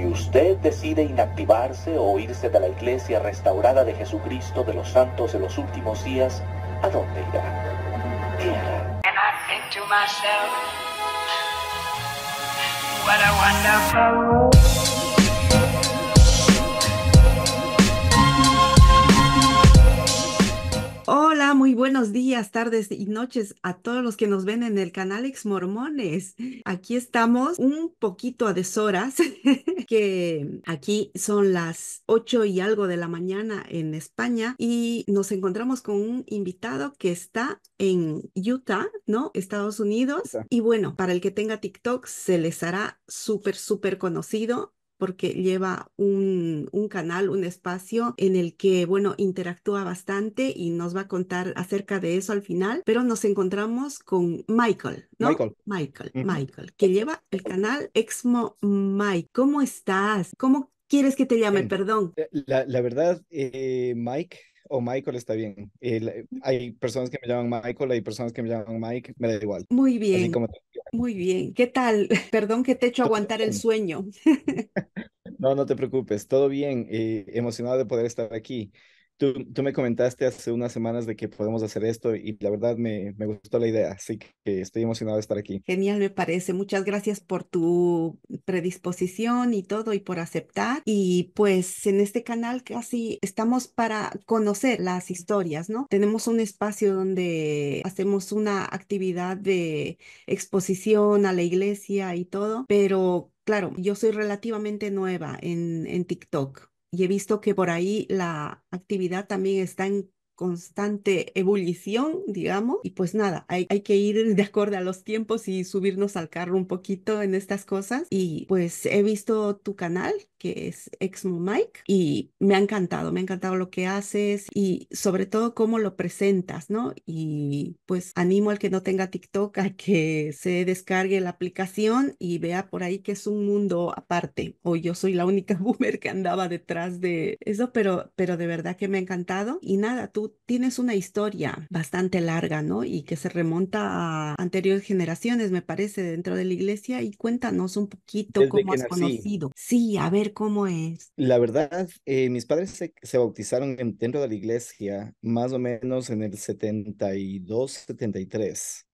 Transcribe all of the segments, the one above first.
Si usted decide inactivarse o irse de la iglesia restaurada de Jesucristo de los santos de los últimos días, ¿a dónde irá? ¿Qué hará? muy buenos días, tardes y noches a todos los que nos ven en el canal Ex Mormones. Aquí estamos un poquito a deshoras, que aquí son las ocho y algo de la mañana en España y nos encontramos con un invitado que está en Utah, ¿no? Estados Unidos. Y bueno, para el que tenga TikTok se les hará súper, súper conocido porque lleva un, canal, un espacio en el que, bueno, interactúa bastante y nos va a contar acerca de eso al final, pero nos encontramos con Michael, ¿no? Michael. Michael, Michael, que lleva el canal Exmo Mike. ¿Cómo estás? ¿Cómo quieres que te llame? Perdón. Eh, la, la verdad, eh, Mike, o Michael está bien. Eh, hay personas que me llaman Michael, hay personas que me llaman Mike, me da igual. Muy bien. Muy bien. ¿Qué tal? Perdón que te he hecho aguantar el sueño. no, no te preocupes, todo bien. Eh, emocionado de poder estar aquí. Tú, me comentaste hace unas semanas de que podemos hacer esto y la verdad me, gustó la idea, así que estoy emocionado de estar aquí. Genial, me parece. Muchas gracias por tu predisposición y todo y por aceptar. Y pues en este canal casi estamos para conocer las historias, ¿no? Tenemos un espacio donde hacemos una actividad de exposición a la iglesia y todo, pero claro, yo soy relativamente nueva en, en TikTok y he visto que por ahí la actividad también está en constante ebullición, digamos, y pues nada, hay, que ir de acuerdo a los tiempos y subirnos al carro un poquito en estas cosas. Y pues he visto tu canal que es Exmo Mike, y me ha encantado, me ha encantado lo que haces y sobre todo cómo lo presentas, ¿no? Y pues animo al que no tenga TikTok a que se descargue la aplicación y vea por ahí que es un mundo aparte, o yo soy la única boomer que andaba detrás de eso, pero, pero de verdad que me ha encantado. Y nada, tú tienes una historia bastante larga, ¿no? Y que se remonta a anteriores generaciones, me parece, dentro de la iglesia, y cuéntanos un poquito cómo has conocido. Sí, a ver, cómo es? La verdad, eh, mis padres se, bautizaron dentro de la iglesia más o menos en el 72, 73.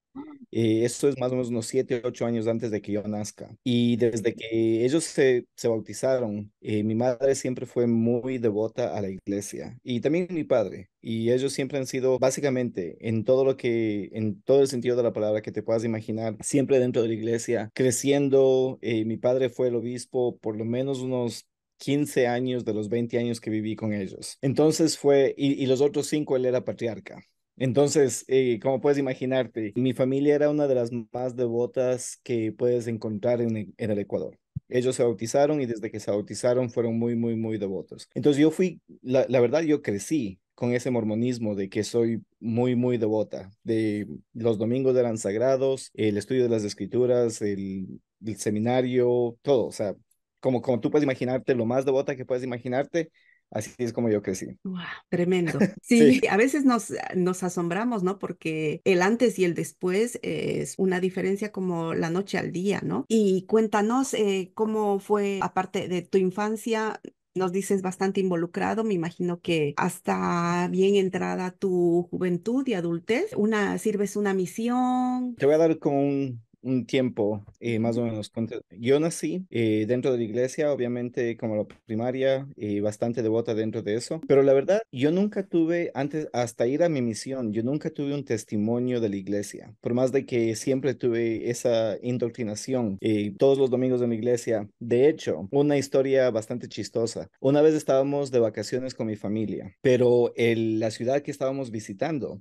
Eh, eso es más o menos unos 7, 8 años antes de que yo nazca. Y desde que ellos se, bautizaron, eh, mi madre siempre fue muy devota a la iglesia y también mi padre. Y ellos siempre han sido, básicamente, en todo lo que, en todo el sentido de la palabra que te puedas imaginar, siempre dentro de la iglesia, creciendo. Eh, mi padre fue el obispo por lo menos unos 15 años de los 20 años que viví con ellos. Entonces fue, y, y los otros 5 él era patriarca. Entonces, eh, como puedes imaginarte, mi familia era una de las más devotas que puedes encontrar en, el Ecuador ellos se bautizaron y desde que se bautizaron fueron muy, muy, muy devotos. Entonces yo fui, la, verdad yo crecí con ese mormonismo de que soy muy, muy devota, de los domingos eran sagrados, el estudio de las escrituras, el, el seminario, todo, o sea, como, como tú puedes imaginarte, lo más devota que puedes imaginarte, Así es como yo crecí. Wow, tremendo. Sí, a veces nos, eh, nos asombramos, ¿no? Porque el antes y el después es una diferencia como la noche al día, ¿no? Y cuéntanos eh, cómo fue, aparte de tu infancia, nos dices bastante involucrado, me imagino que hasta bien entrada tu juventud y adultez, una sirves una misión. Te voy a dar como un un tiempo eh, más o menos. Yo nací eh, dentro de la iglesia, obviamente como la primaria, y eh, bastante devota dentro de eso, pero la verdad, yo nunca tuve, antes, hasta ir a mi misión, yo nunca tuve un testimonio de la iglesia, por más de que siempre tuve esa indoctrinación todos los domingos en la iglesia. De hecho, una historia bastante chistosa. Una vez estábamos de vacaciones con mi familia, pero en la ciudad que estábamos visitando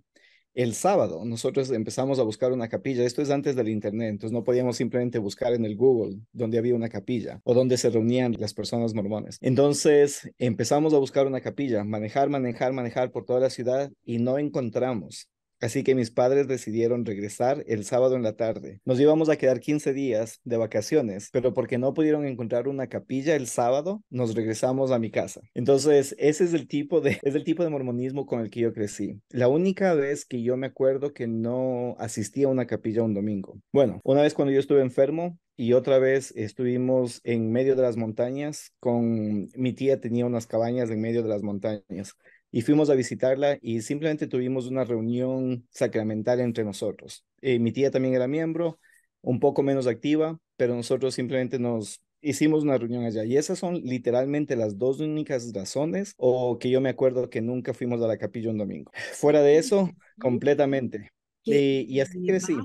el sábado nosotros empezamos a buscar una capilla. Esto es antes del Internet, entonces no podíamos simplemente buscar en el Google donde había una capilla o donde se reunían las personas mormones. Entonces empezamos a buscar una capilla, manejar, manejar, manejar por toda la ciudad y no encontramos. Así que mis padres decidieron regresar el sábado en la tarde. Nos íbamos a quedar 15 días de vacaciones, pero porque no pudieron encontrar una capilla el sábado, nos regresamos a mi casa. Entonces, ese es el tipo de, es el tipo de mormonismo con el que yo crecí. La única vez que yo me acuerdo que no asistí a una capilla un domingo. Bueno, una vez cuando yo estuve enfermo, y otra vez estuvimos en medio de las montañas con mi tía tenía unas cabañas en medio de las montañas y fuimos a visitarla y simplemente tuvimos una reunión sacramental entre nosotros. Eh, mi tía también era miembro, un poco menos activa, pero nosotros simplemente nos hicimos una reunión allá y esas son literalmente las dos únicas razones o que yo me acuerdo que nunca fuimos a la capilla un domingo. Fuera de eso, completamente. y así crecí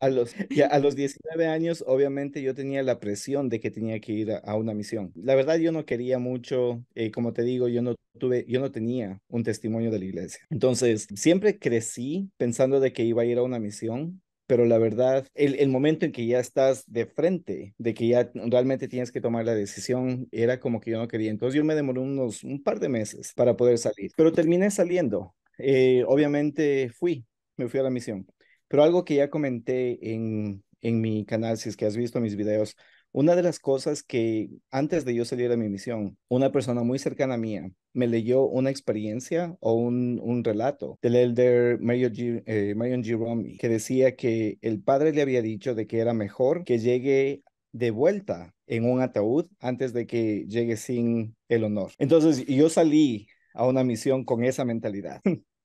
a los, ya, a los 19 años, obviamente, yo tenía la presión de que tenía que ir a, una misión. La verdad, yo no quería mucho, eh, como te digo, yo no tuve, yo no tenía un testimonio de la iglesia. Entonces, siempre crecí pensando de que iba a ir a una misión, pero la verdad, el, momento en que ya estás de frente, de que ya realmente tienes que tomar la decisión, era como que yo no quería. Entonces yo me demoré unos un par de meses para poder salir, pero terminé saliendo. Eh, obviamente fui, me fui a la misión. Pero algo que ya comenté en, en mi canal, si es que has visto mis videos, una de las cosas que antes de yo salir a mi misión, una persona muy cercana a mía me leyó una experiencia o un, un relato del elder eh, Marion G, que decía que el padre le había dicho de que era mejor que llegue de vuelta en un ataúd antes de que llegue sin el honor. Entonces yo salí a una misión con esa mentalidad.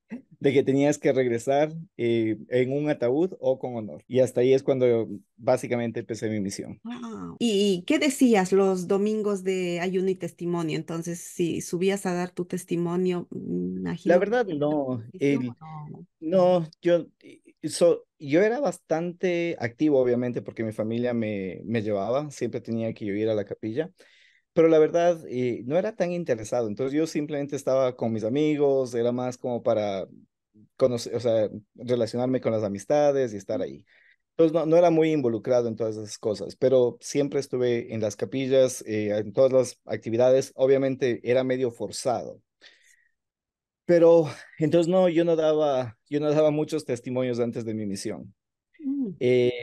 de que tenías que regresar eh, en un ataúd o con honor. Y hasta ahí es cuando básicamente empecé mi misión. ¿Y qué decías los domingos de ayuno y testimonio? Entonces, si subías a dar tu testimonio, mm, La verdad, no. no? yo, yo era bastante activo, obviamente, porque mi familia me, me llevaba, siempre tenía que ir a la capilla pero la verdad eh, no era tan interesado. Entonces yo simplemente estaba con mis amigos, era más como para o sea, relacionarme con las amistades y estar ahí. Entonces no, no, era muy involucrado en todas esas cosas, pero siempre estuve en las capillas, eh, en todas las actividades. Obviamente era medio forzado. Pero entonces no, yo no daba, yo no daba muchos testimonios antes de mi misión. Mm. Eh,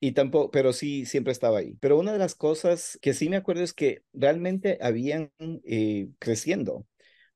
y tampoco, pero sí, siempre estaba ahí. Pero una de las cosas que sí me acuerdo es que realmente habían eh, creciendo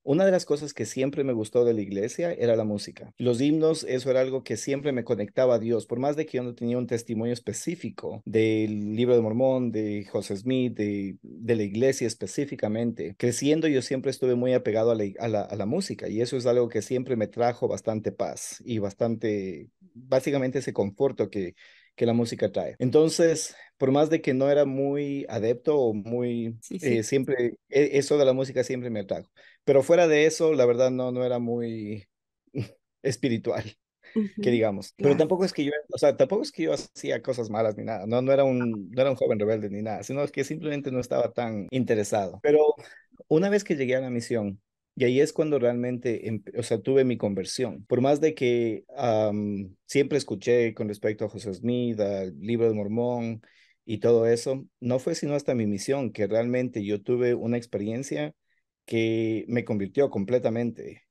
una de las cosas que siempre me gustó de la iglesia era la música. Los himnos, eso era algo que siempre me conectaba a Dios, por más de que yo no tenía un testimonio específico del libro de Mormón, de José Smith, de, la iglesia específicamente. Creciendo yo siempre estuve muy apegado a la música y eso es algo que siempre me trajo bastante paz y bastante, básicamente ese conforto que que la música trae. Entonces, por más de que no era muy adepto o muy, eh, siempre, e, eso de la música siempre me atrajo. Pero fuera de eso, la verdad no, no era muy espiritual, que digamos. Pero tampoco es que yo, o sea, tampoco es que yo hacía cosas malas ni nada, no, no era un, no era un joven rebelde ni nada, sino que simplemente no estaba tan interesado. Pero una vez que llegué a la misión, y ahí es cuando realmente, em, o sea, tuve mi conversión. Por más de que siempre escuché con respecto a José Smith, al libro de Mormón y todo eso, no fue sino hasta mi misión que realmente yo tuve una experiencia que me convirtió completamente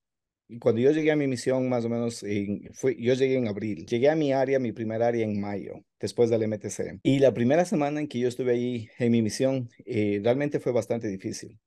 cuando yo llegué a mi misión, más o menos, yo llegué en abril. Llegué a mi área, mi primer área en mayo, después del MTC. Y la primera semana en que yo estuve ahí en mi misión, eh, realmente fue bastante difícil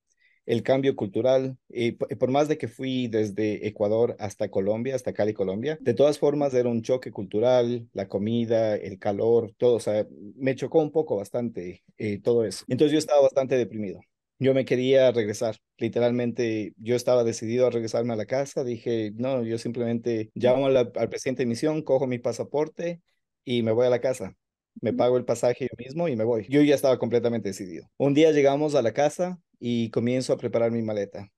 el cambio cultural, y por más de que fui desde Ecuador hasta Colombia, hasta Cali, Colombia, de todas formas era un choque cultural, la comida, el calor, todo, o sea, me chocó un poco bastante eh, todo eso. Entonces yo estaba bastante deprimido. Yo me quería regresar, literalmente yo estaba decidido a regresarme a la casa, dije, no, yo simplemente llamo la, al presidente de misión, cojo mi pasaporte y me voy a la casa me pago el pasaje yo mismo y me voy. Yo ya estaba completamente decidido. Un día llegamos a la casa, y comienzo a preparar mi maleta.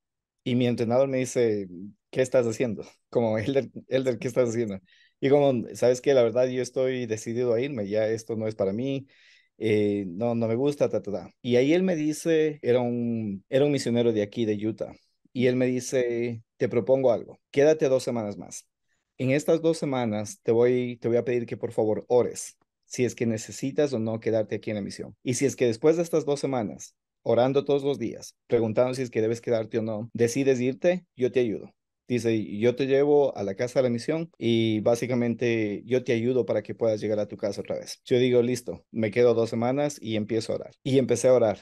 Y mi entrenador me dice, ¿qué estás haciendo? Como, él ¿qué estás haciendo? Y como, ¿sabes qué? La verdad, yo estoy decidido a irme, ya esto no es para mí, eh, no, no me gusta, ta, ta, ta. Y ahí él me dice, era un, era un misionero de aquí, de Utah, y él me dice, te propongo algo, quédate dos semanas más. En estas dos semanas te voy, te voy a pedir que por favor ores si es que necesitas o no quedarte aquí en la misión. Y si es que después de estas dos semanas orando todos los días, preguntando si es que debes quedarte o no, decides irte, yo te ayudo. Dice, yo te llevo a la casa de la misión y básicamente yo te ayudo para que puedas llegar a tu casa otra vez. Yo digo, listo, me quedo dos semanas y empiezo a orar. Y empecé a orar.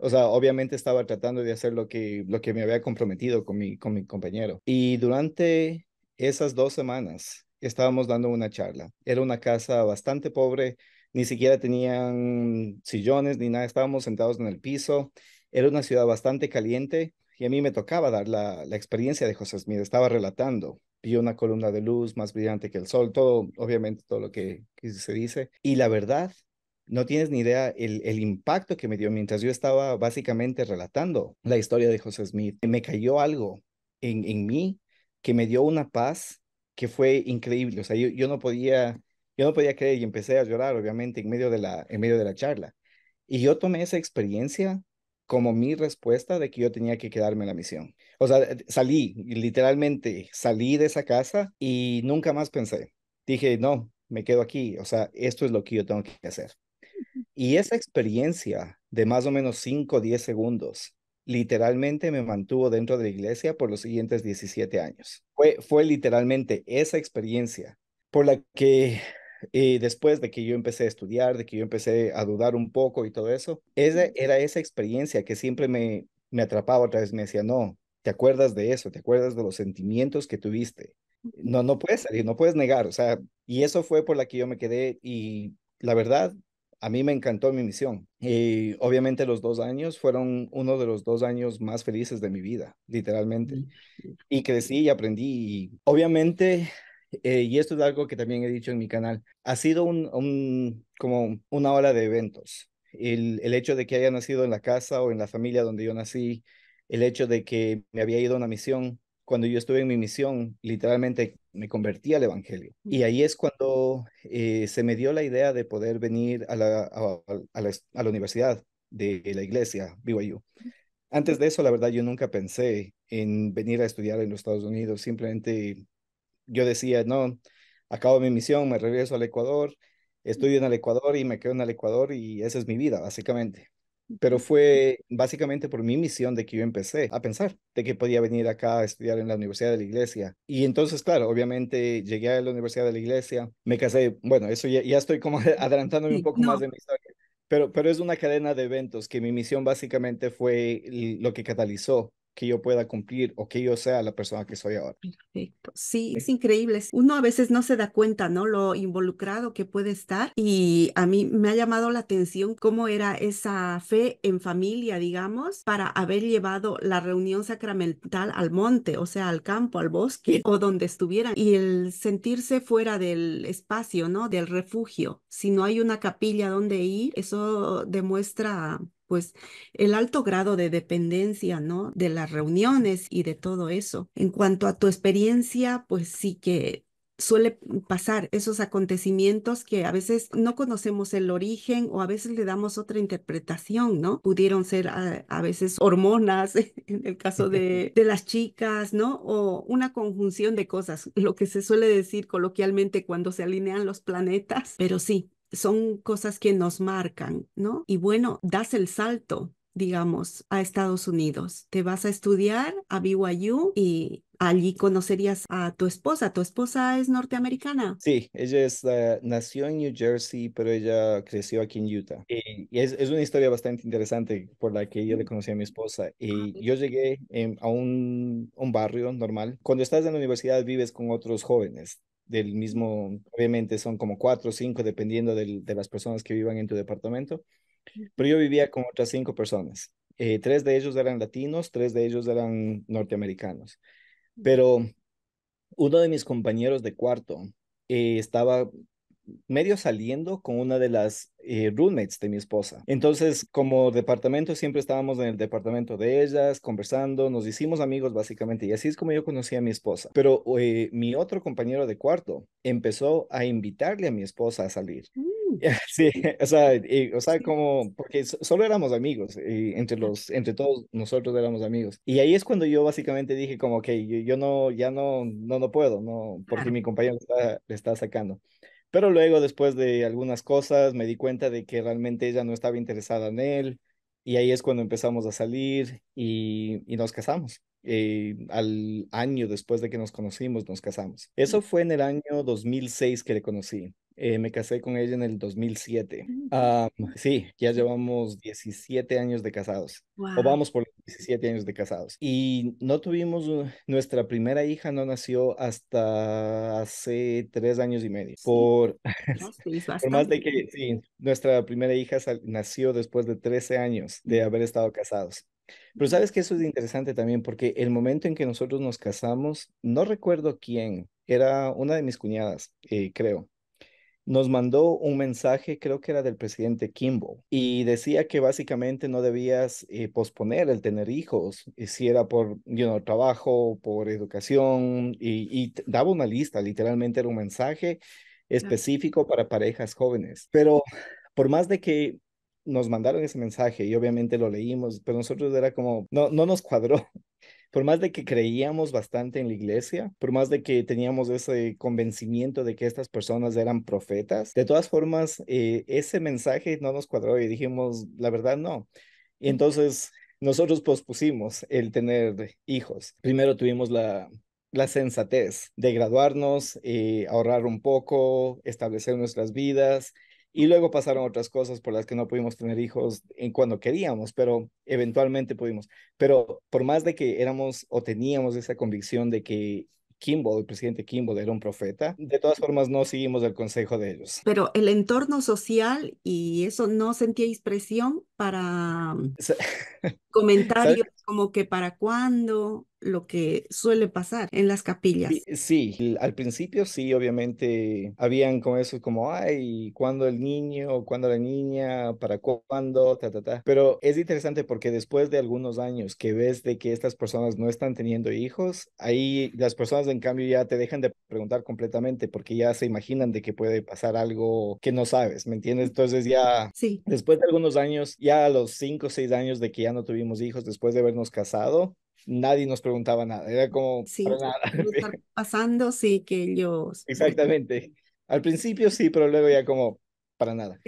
O sea, obviamente estaba tratando de hacer lo que, lo que me había comprometido con mi, con mi compañero. Y durante esas dos semanas estábamos dando una charla. Era una casa bastante pobre, ni siquiera tenían sillones ni nada, estábamos sentados en el piso, era una ciudad bastante caliente y a mí me tocaba dar la, la experiencia de José Smith, estaba relatando, vi una columna de luz más brillante que el sol, todo, obviamente todo lo que, se dice, y la verdad, no tienes ni idea el, impacto que me dio mientras yo estaba básicamente relatando la historia de José Smith. Me cayó algo en, en mí que me dio una paz que fue increíble. O sea, yo no podía yo no podía creer y empecé a llorar, obviamente, en medio de la, en medio de la charla. Y yo tomé esa experiencia como mi respuesta de que yo tenía que quedarme en la misión. O sea, eh, salí, literalmente salí de esa casa y nunca más pensé. Dije, no, me quedo aquí, o sea, esto es lo que yo tengo que hacer. Y esa experiencia de más o menos 5 o 10 segundos, literalmente me mantuvo dentro de la iglesia por los siguientes 17 años. Fue, fue literalmente esa experiencia por la que y después de que yo empecé a estudiar, de que yo empecé a dudar un poco y todo eso, esa, era esa experiencia que siempre me, me atrapaba otra vez, me decía, no, te acuerdas de eso, te acuerdas de los sentimientos que tuviste. No, no puedes salir, no puedes negar, o sea, y eso fue por la que yo me quedé y la verdad, a mí me encantó mi misión. Y obviamente los dos años fueron uno de los dos años más felices de mi vida, literalmente. Y crecí y aprendí. obviamente eh, y esto es algo que también he dicho en mi canal, ha sido un, un como una ola de eventos. El, hecho de que haya nacido en la casa o en la familia donde yo nací, el hecho de que me había ido a una misión, cuando yo estuve en mi misión, literalmente me convertí al Evangelio. Y ahí es cuando eh, se me dio la idea de poder venir a la, la, a la universidad de la iglesia, BYU. Antes de eso, la verdad, yo nunca pensé en venir a estudiar en los Estados Unidos. Simplemente yo decía, no, acabo mi misión, me regreso al Ecuador, estudio en el Ecuador y me quedo en el Ecuador y esa es mi vida, básicamente. Pero fue básicamente por mi misión de que yo empecé a pensar de que podía venir acá a estudiar en la Universidad de la Iglesia. Y entonces, claro, obviamente llegué a la Universidad de la Iglesia, me casé, bueno, eso ya, estoy como adelantándome un poco más de mi historia. Pero, pero, es una cadena de eventos que mi misión básicamente fue lo que catalizó que yo pueda cumplir o que yo sea la persona que soy ahora. Perfecto. Sí, es increíble. Uno a veces no se da cuenta, ¿no? Lo involucrado que puede estar y a mí me ha llamado la atención cómo era esa fe en familia, digamos, para haber llevado la reunión sacramental al monte, o sea, al campo, al bosque o donde estuvieran y el sentirse fuera del espacio, ¿no? Del refugio. Si no hay una capilla donde ir, eso demuestra pues el alto grado de dependencia, ¿no? De las reuniones y de todo eso. En cuanto a tu experiencia, pues sí que suele pasar esos acontecimientos que a veces no conocemos el origen o a veces le damos otra interpretación, ¿no? Pudieron ser ah, a, veces hormonas en el caso de, las chicas, ¿no? O una conjunción de cosas, lo que se suele decir coloquialmente cuando se alinean los planetas, pero sí, son cosas que nos marcan, ¿no? Y bueno, das el salto digamos, a Estados Unidos. Te vas a estudiar a BYU y allí conocerías a tu esposa. ¿Tu esposa es norteamericana? Sí, ella eh, nació en New Jersey, pero ella creció aquí en Utah. Y, es, una historia bastante interesante por la que yo le conocí a mi esposa. Ah, y yo llegué a un, barrio normal. Cuando estás en la universidad vives con otros jóvenes del mismo, obviamente son como cuatro o cinco, dependiendo de las personas que vivan en tu departamento, pero yo vivía con otras cinco personas. Eh, tres de ellos eran latinos, tres de ellos eran norteamericanos. Pero uno de mis compañeros de cuarto eh, estaba medio saliendo con una de las eh, roommates de mi esposa. Entonces, como departamento, siempre estábamos en el departamento de ellas, conversando, nos hicimos amigos básicamente, y así es como yo conocí a mi esposa. Pero eh, mi otro compañero de cuarto empezó a invitarle a mi esposa a salir. Mm. Sí, o sea, como, porque solo éramos amigos, entre los, entre todos nosotros éramos amigos. Y ahí es cuando yo básicamente dije como, que yo, no, ya no, no, no puedo, no, porque mi compañero le está sacando. Pero luego, después de algunas cosas, me di cuenta de que realmente ella no estaba interesada en él. Y ahí es cuando empezamos a salir y, y nos casamos. Eh, al año después de que nos conocimos, nos casamos. Eso fue en el año 2006 que le conocí. Eh, me casé con ella en el 2007. Mm. Ah, sí, ya llevamos 17 años de casados. O vamos por 17 años de casados. Y no tuvimos, uh, nuestra primera hija no nació hasta hace tres años y medio. Por, por, más de que, sí, nuestra primera hija nació después de 13 años de haber estado casados. Pero sabes que eso es interesante también, porque el momento en que nosotros nos casamos, no recuerdo quién, era una de mis cuñadas, eh, creo, nos mandó un mensaje, creo que era del presidente Kimball, y decía que básicamente no debías eh, posponer el tener hijos, eh, si era por trabajo, por educación, y, daba una lista, literalmente era un mensaje específico para parejas jóvenes. Pero por más de que nos mandaron ese mensaje y obviamente lo leímos, pero nosotros era como, no, no nos cuadró. Por más de que creíamos bastante en la iglesia, por más de que teníamos ese convencimiento de que estas personas eran profetas, de todas formas, eh, ese mensaje no nos cuadró y dijimos, la verdad, no. Y entonces nosotros pospusimos el tener hijos. Primero tuvimos la, la sensatez de graduarnos, eh, ahorrar un poco, establecer nuestras vidas y luego pasaron otras cosas por las que no pudimos tener hijos en cuando queríamos, pero eventualmente pudimos. Pero por más de que éramos o teníamos esa convicción de que Kimball, el presidente Kimball, era un profeta. De todas formas, no seguimos el consejo de ellos. Pero el entorno social y eso, ¿no sentíais presión para comentarios como que para cuándo? lo que suele pasar en las capillas. Sí, al principio sí, obviamente habían como eso, como, ay, ¿cuándo el niño? ¿Cuándo la niña? ¿Para cuándo? Ta, ta, ta. Pero es interesante porque después de algunos años que ves de que estas personas no están teniendo hijos, ahí las personas en cambio ya te dejan de preguntar completamente porque ya se imaginan de que puede pasar algo que no sabes, ¿me entiendes? Entonces ya, sí. después de algunos años, ya a los cinco o seis años de que ya no tuvimos hijos, después de habernos casado, nadie nos preguntaba nada, era como sí, pasando, sí, que ellos... Exactamente. Al principio sí, pero luego ya como para nada.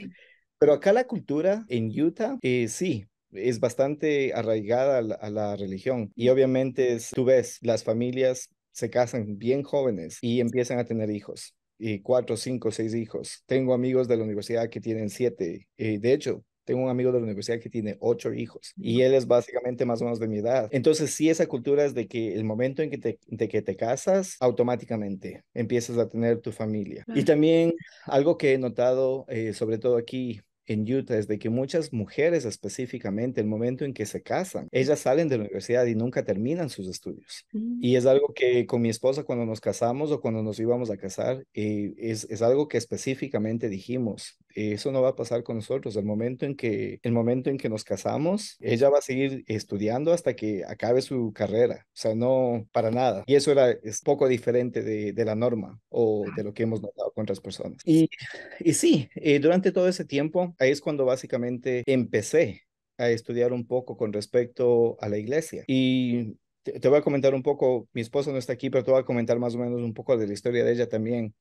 Pero acá la cultura en Utah, eh, sí, es bastante arraigada a la, religión. Y obviamente es, tú ves, las familias se casan bien jóvenes y empiezan a tener hijos. Y cuatro, cinco, seis hijos. Tengo amigos de la universidad que tienen siete. Eh, de hecho, tengo un amigo de la universidad que tiene ocho hijos y él es básicamente más o menos de mi edad. Entonces, sí, esa cultura es de que el momento en que te, que te casas, automáticamente empiezas a tener tu familia. Y también algo que he notado, eh, sobre todo aquí en Utah es de que muchas mujeres específicamente, el momento en que se casan, ellas salen de la universidad y nunca terminan sus estudios. Mm. Y es algo que con mi esposa cuando nos casamos o cuando nos íbamos a casar, eh, es, es algo que específicamente dijimos, eh, eso no va a pasar con nosotros. El momento en que, el momento en que nos casamos, ella va a seguir estudiando hasta que acabe su carrera. O sea, no para nada. Y eso era, es poco diferente de, de la norma o ah. de lo que hemos notado con otras personas. Y, y sí, eh, durante todo ese tiempo, ahí es cuando básicamente empecé a estudiar un poco con respecto a la iglesia. Y te, voy a comentar un poco, mi esposa no está aquí, pero te voy a comentar más o menos un poco de la historia de ella también.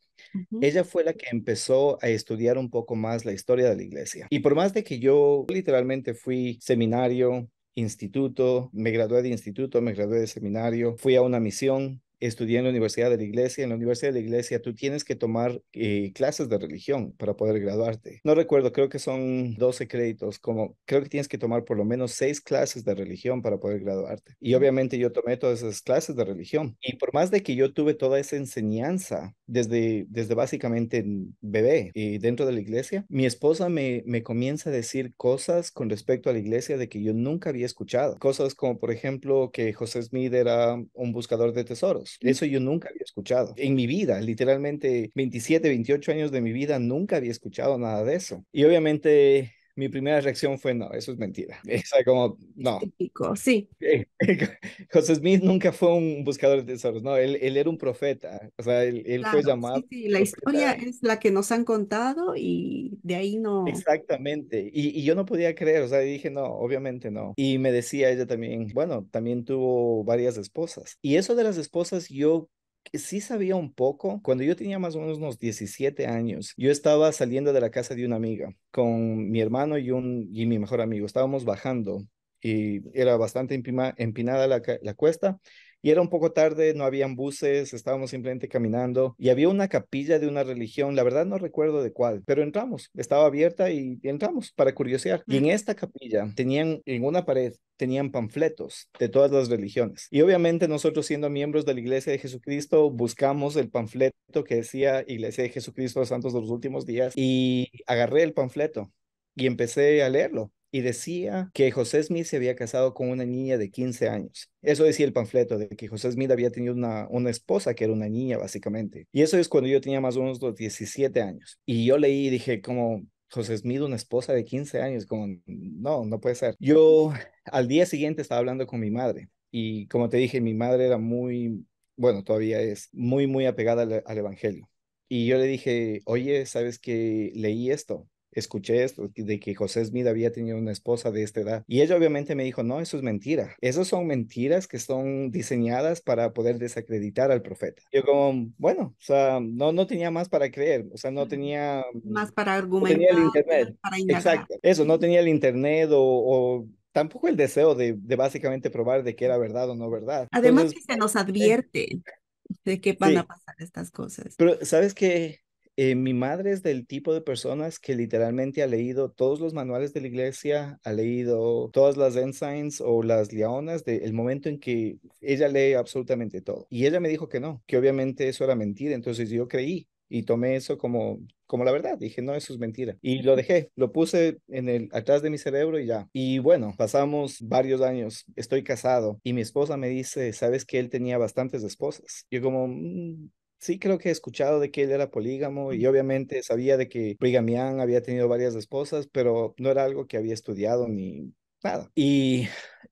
Ella fue la que empezó a estudiar un poco más la historia de la iglesia. Y por más de que yo literalmente fui seminario, instituto, me gradué de instituto, me gradué de seminario, fui a una misión, estudié en la Universidad de la Iglesia. En la Universidad de la Iglesia tú tienes que tomar eh, clases de religión para poder graduarte. No recuerdo, creo que son 12 créditos, como creo que tienes que tomar por lo menos seis clases de religión para poder graduarte. Y obviamente yo tomé todas esas clases de religión. Y por más de que yo tuve toda esa enseñanza desde, desde básicamente bebé y eh, dentro de la iglesia, mi esposa me, me comienza a decir cosas con respecto a la iglesia de que yo nunca había escuchado. Cosas como, por ejemplo, que José Smith era un buscador de tesoros eso yo nunca había escuchado. En mi vida, literalmente 27, 28 años de mi vida, nunca había escuchado nada de eso. Y obviamente mi primera reacción fue, no, eso es mentira. Es como, no. Típico, sí. Eh, José Smith nunca fue un buscador de tesoros, no, él, él era un profeta, o sea, él, fue llamado. Sí, sí. la historia es la que nos han contado y de ahí no. Exactamente, y, y, yo no podía creer, o sea, dije, no, obviamente no. Y me decía ella también, bueno, también tuvo varias esposas. Y eso de las esposas yo sí sabía un poco. Cuando yo tenía más o menos unos 17 años, yo estaba saliendo de la casa de una amiga con mi hermano y, un, y mi mejor amigo. Estábamos bajando y era bastante empinada la, la cuesta y era un poco tarde, no habían buses, estábamos simplemente caminando y había una capilla de una religión, la verdad no recuerdo de cuál, pero entramos, estaba abierta y entramos para curiosear. Y en esta capilla tenían en una pared tenían panfletos de todas las religiones. Y obviamente nosotros siendo miembros de la Iglesia de Jesucristo buscamos el panfleto que decía Iglesia de Jesucristo de Santos de los Últimos Días y agarré el panfleto y empecé a leerlo y decía que José Smith se había casado con una niña de 15 años. Eso decía el panfleto, de que José Smith había tenido una, una esposa que era una niña, básicamente. Y eso es cuando yo tenía más o menos los 17 años. Y yo leí y dije, como, José Smith, una esposa de 15 años, como, no, no puede ser. Yo al día siguiente estaba hablando con mi madre y como te dije, mi madre era muy, bueno, todavía es muy, muy apegada al, al Evangelio. Y yo le dije, oye, ¿sabes que leí esto? escuché esto, de que José Smith había tenido una esposa de esta edad. Y ella obviamente me dijo, no, eso es mentira. Esas son mentiras que son diseñadas para poder desacreditar al profeta. Yo como, bueno, o sea, no, no tenía más para creer, o sea, no tenía... Mm, más para argumentar. No tenía el internet. Exacto. Eso, no tenía el internet o, tampoco el deseo de, básicamente probar de que era verdad o no verdad. Además que se nos eh, advierte de que van a pasar estas cosas. Pero sabes qué? Eh, mi madre es del tipo de personas que literalmente ha leído todos los manuales de la iglesia, ha leído todas las ensigns o las leonas del momento en que ella lee absolutamente todo. Y ella me dijo que no, que obviamente eso era mentira. Entonces yo creí y tomé eso como como la verdad. Dije, no, eso es mentira. Y lo dejé, lo puse en el atrás de mi cerebro y ya. Y bueno, pasamos varios años, estoy casado y mi esposa me dice, ¿sabes que él tenía bastantes esposas? Yo como, mm, sí creo que he escuchado de que él era polígamo y obviamente sabía de que Brigham Young había tenido varias esposas, pero no era algo que había estudiado ni nada. Y,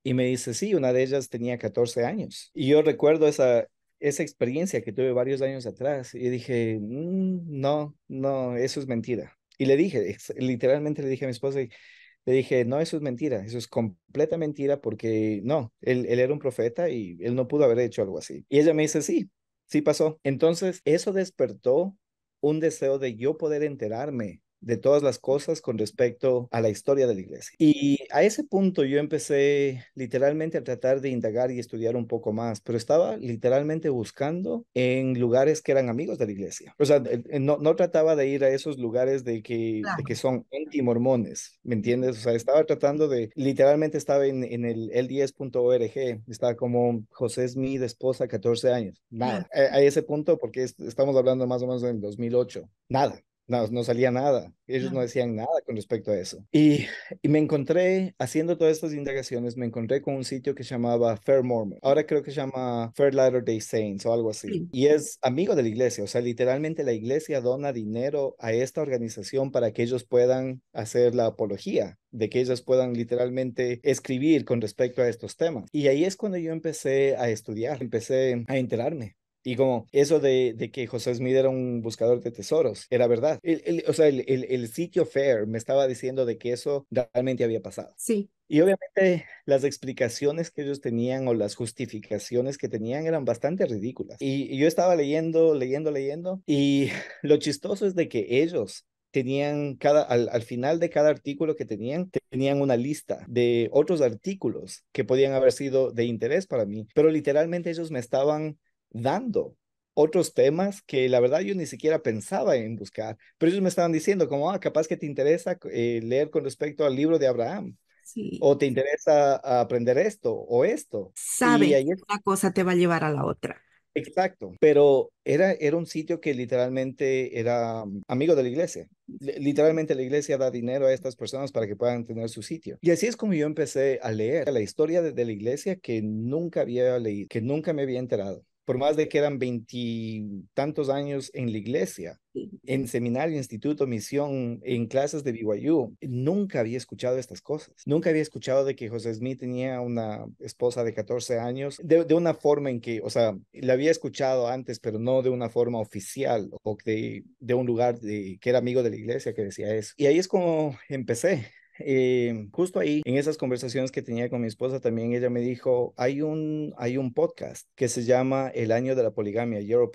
me dice, sí, una de ellas tenía 14 años. Y yo recuerdo esa, esa experiencia que tuve varios años atrás y dije, mm, no, no, eso es mentira. Y le dije, literalmente le dije a mi esposa, le dije, no, eso es mentira, eso es completa mentira porque no, él, era un profeta y él no pudo haber hecho algo así. Y ella me dice, sí, Sí pasó. Entonces, eso despertó un deseo de yo poder enterarme de todas las cosas con respecto a la historia de la iglesia. Y a ese punto yo empecé literalmente a tratar de indagar y estudiar un poco más, pero estaba literalmente buscando en lugares que eran amigos de la iglesia. O sea, eh, eh, no, trataba de ir a esos lugares de que, que son anti-mormones, ¿me entiendes? O sea, estaba tratando de, literalmente estaba en, en el L10.org, estaba como José Smith, esposa, 14 años, nada. A, ese punto, porque estamos hablando más o menos en 2008, nada no, no salía nada, ellos no. decían nada con respecto a eso. Y, me encontré, haciendo todas estas indagaciones, me encontré con un sitio que se llamaba Fair Mormon, ahora creo que se llama Fair Latter Day Saints o algo así, y es amigo de la iglesia, o sea, literalmente la iglesia dona dinero a esta organización para que ellos puedan hacer la apología de que ellos puedan literalmente escribir con respecto a estos temas. Y ahí es cuando yo empecé a estudiar, empecé a enterarme y como eso de, de, que José Smith era un buscador de tesoros, era verdad. El, el, o sea, el, el, sitio Fair me estaba diciendo de que eso realmente había pasado. Sí. Y obviamente las explicaciones que ellos tenían o las justificaciones que tenían eran bastante ridículas. Y, yo estaba leyendo, leyendo, leyendo. Y lo chistoso es de que ellos tenían cada, al, al, final de cada artículo que tenían, tenían una lista de otros artículos que podían haber sido de interés para mí, pero literalmente ellos me estaban dando otros temas que la verdad yo ni siquiera pensaba en buscar, pero ellos me estaban diciendo como, ah, capaz que te interesa eh, leer con respecto al libro de Abraham. Sí. O te interesa aprender esto o esto. y ahí... una cosa te va a llevar a la otra. Exacto, pero era, era un sitio que literalmente era um, amigo de la iglesia. literalmente la iglesia da dinero a estas personas para que puedan tener su sitio. Y así es como yo empecé a leer la historia de la iglesia que nunca había leído, que nunca me había enterado por más de que eran veintitantos años en la iglesia, en seminario, instituto, misión, en clases de BYU, nunca había escuchado estas cosas. Nunca había escuchado de que José Smith tenía una esposa de 14 años, de, una forma en que, o sea, la había escuchado antes, pero no de una forma oficial o de, un lugar de, que era amigo de la iglesia que decía eso. Y ahí es como empecé eh, justo ahí, en esas conversaciones que tenía con mi esposa, también ella me dijo, hay un, hay un podcast que se llama El año de la poligamia, euro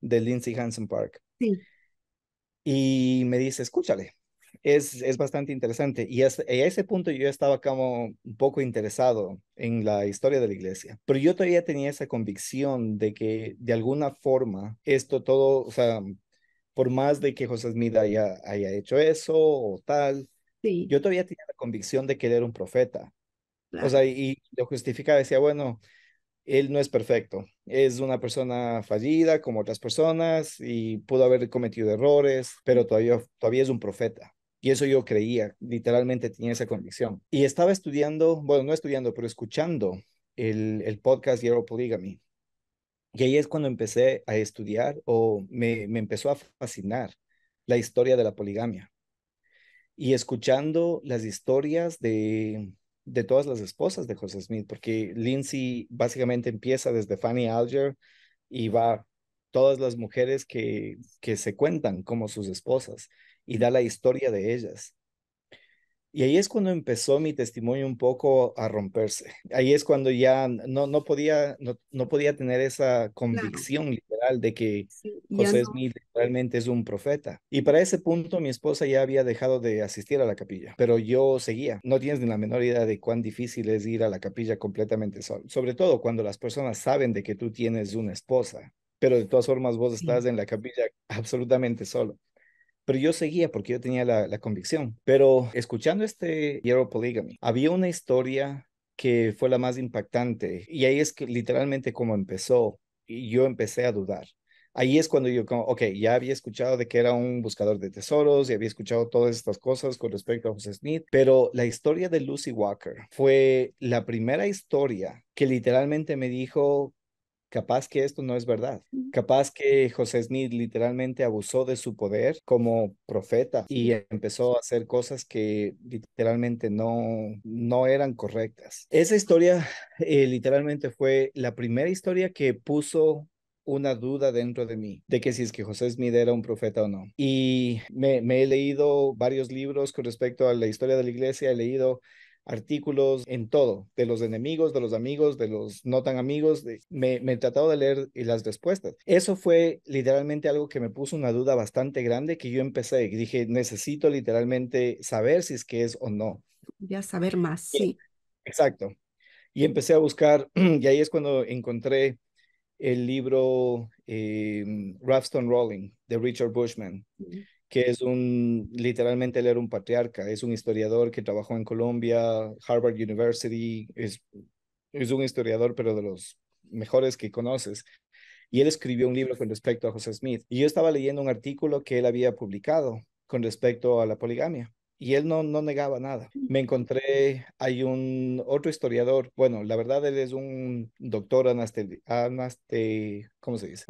de Lindsay Hansen Park. Y me dice, escúchale, es, es, bastante interesante. Y a ese punto yo estaba como un poco interesado en la historia de la iglesia, pero yo todavía tenía esa convicción de que de alguna forma esto todo, o sea, por más de que José Smith haya, haya hecho eso o tal, yo todavía tenía la convicción de que él era un profeta. O sea, y, lo justificaba, decía, bueno, él no es perfecto, es una persona fallida como otras personas y pudo haber cometido errores, pero todavía, todavía es un profeta. Y eso yo creía, literalmente tenía esa convicción. Y estaba estudiando, bueno, no estudiando, pero escuchando el, el podcast Hero Polygamy. Y ahí es cuando empecé a estudiar o me empezó a fascinar la historia de la poligamia y escuchando las historias de, todas las esposas de José Smith, porque Lindsay básicamente empieza desde Fanny Alger y va todas las mujeres que, que se cuentan como sus esposas y da la historia de ellas. Y ahí es cuando empezó mi testimonio un poco a romperse. Ahí es cuando ya no, no, podía, no, podía tener esa convicción literal de que José Smith realmente es un profeta. Y para ese punto mi esposa ya había dejado de asistir a la capilla, pero yo seguía. No tienes ni la menor idea de cuán difícil es ir a la capilla completamente solo, sobre todo cuando las personas saben de que tú tienes una esposa pero de todas formas vos estás en la capilla absolutamente solo. Pero yo seguía porque yo tenía la, convicción. Pero escuchando este Hero Polygamy, había una historia que fue la más impactante. Y ahí es que literalmente como empezó, y yo empecé a dudar. Ahí es cuando yo, como, ok, ya había escuchado de que era un buscador de tesoros y había escuchado todas estas cosas con respecto a José Smith, pero la historia de Lucy Walker fue la primera historia que literalmente me dijo, capaz que esto no es verdad, capaz que José Smith literalmente abusó de su poder como profeta y empezó a hacer cosas que literalmente no, no eran correctas. Esa historia eh, literalmente fue la primera historia que puso una duda dentro de mí de que si es que José Smith era un profeta o no. Y me he leído varios libros con respecto a la historia de la iglesia, he leído artículos en todo, de los enemigos, de los amigos, de los no tan amigos. me, he tratado de leer eh, las respuestas. Eso fue literalmente algo que me puso una duda bastante grande que yo empecé. Dije, necesito literalmente saber si es que es o no. Ya saber más, sí. Exacto. Y empecé a buscar, y ahí es cuando encontré el libro eh, Stone Rolling de Richard Bushman que es un, literalmente él era un patriarca, es un historiador que trabajó en Colombia, Harvard University, es, es un historiador, pero de los mejores que conoces. Y él escribió un libro con respecto a José Smith. Y yo estaba leyendo un artículo que él había publicado con respecto a la poligamia y él no, no negaba nada. Me encontré, hay un otro historiador, bueno, la verdad él es un doctor anaste, ¿cómo se dice?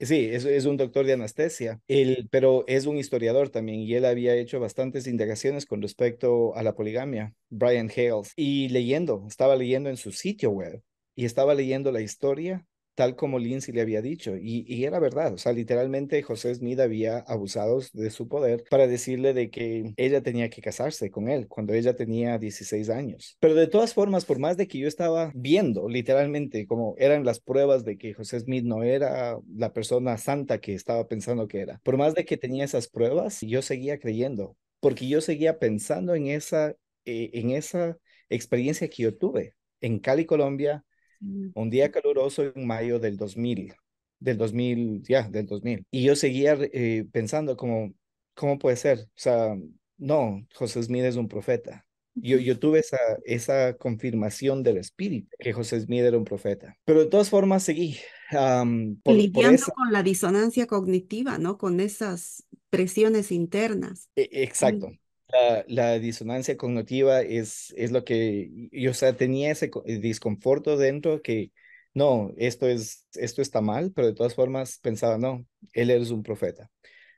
Sí, es, es, un doctor de anestesia, él, pero es un historiador también y él había hecho bastantes indagaciones con respecto a la poligamia, Brian Hales, y leyendo, estaba leyendo en su sitio web y estaba leyendo la historia tal como Lindsay le había dicho. Y, era verdad, o sea, literalmente José Smith había abusado de su poder para decirle de que ella tenía que casarse con él cuando ella tenía 16 años. Pero de todas formas, por más de que yo estaba viendo literalmente como eran las pruebas de que José Smith no era la persona santa que estaba pensando que era, por más de que tenía esas pruebas, yo seguía creyendo, porque yo seguía pensando en esa, eh, en esa experiencia que yo tuve en Cali, Colombia, un día caluroso en mayo del 2000, del 2000, ya, del 2000. Y yo seguía eh, pensando como, ¿cómo puede ser? O sea, no, José Smith es un profeta. Yo, yo tuve esa, esa confirmación del espíritu, que José Smith era un profeta. Pero de todas formas seguí. con la disonancia cognitiva, ¿no? Con esas presiones internas. E, exacto la, disonancia cognitiva es, es lo que, yo o sea, tenía ese eh, desconforto dentro que, no, esto, es, esto está mal, pero de todas formas pensaba, no, él es un profeta.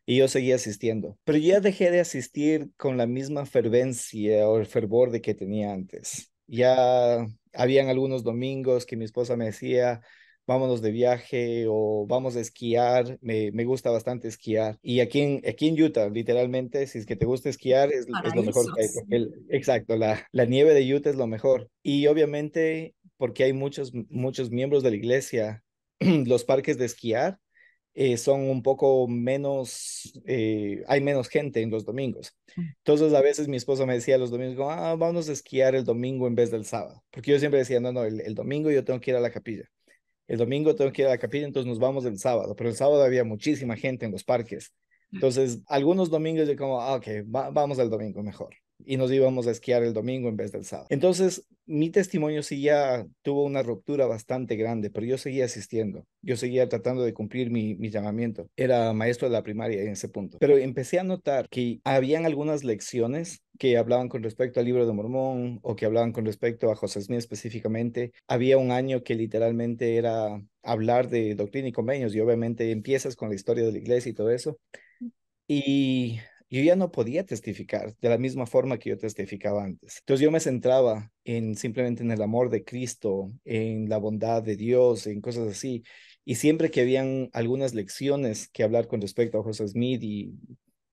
Y yo seguía asistiendo, pero ya dejé de asistir con la misma fervencia o el fervor de que tenía antes. Ya habían algunos domingos que mi esposa me decía, vámonos de viaje o vamos a esquiar, me, gusta bastante esquiar. Y aquí en, aquí en Utah, literalmente, si es que te gusta esquiar, es, lo mejor que hay. exacto, la, la nieve de Utah es lo mejor. Y obviamente, porque hay muchos, muchos miembros de la iglesia, los parques de esquiar eh, son un poco menos, eh, hay menos gente en los domingos. Mm. Entonces a veces mi esposa me decía los domingos, ah, vamos a esquiar el domingo en vez del sábado, porque yo siempre decía, no, no, el domingo yo tengo que ir a la capilla el domingo tengo que ir a la capilla, entonces nos vamos el sábado, pero el sábado había muchísima gente en los parques. Entonces, algunos domingos yo como, ah, ok, vamos al domingo mejor. Y nos íbamos a esquiar el domingo en vez del sábado. Entonces, mi testimonio sí ya tuvo una ruptura bastante grande, pero yo seguía asistiendo. Yo seguía tratando de cumplir mi, mi llamamiento. Era maestro de la primaria en ese punto. Pero empecé a notar que habían algunas lecciones que hablaban con respecto al libro de Mormón o que hablaban con respecto a José Smith específicamente. Había un año que literalmente era hablar de doctrina y convenios y obviamente empiezas con la historia de la iglesia y todo eso. Mm. Y yo ya no podía testificar de la misma forma que yo testificaba antes. Entonces yo me centraba en simplemente en el amor de Cristo, en la bondad de Dios, en cosas así. Y siempre que habían algunas lecciones que hablar con respecto a José Smith y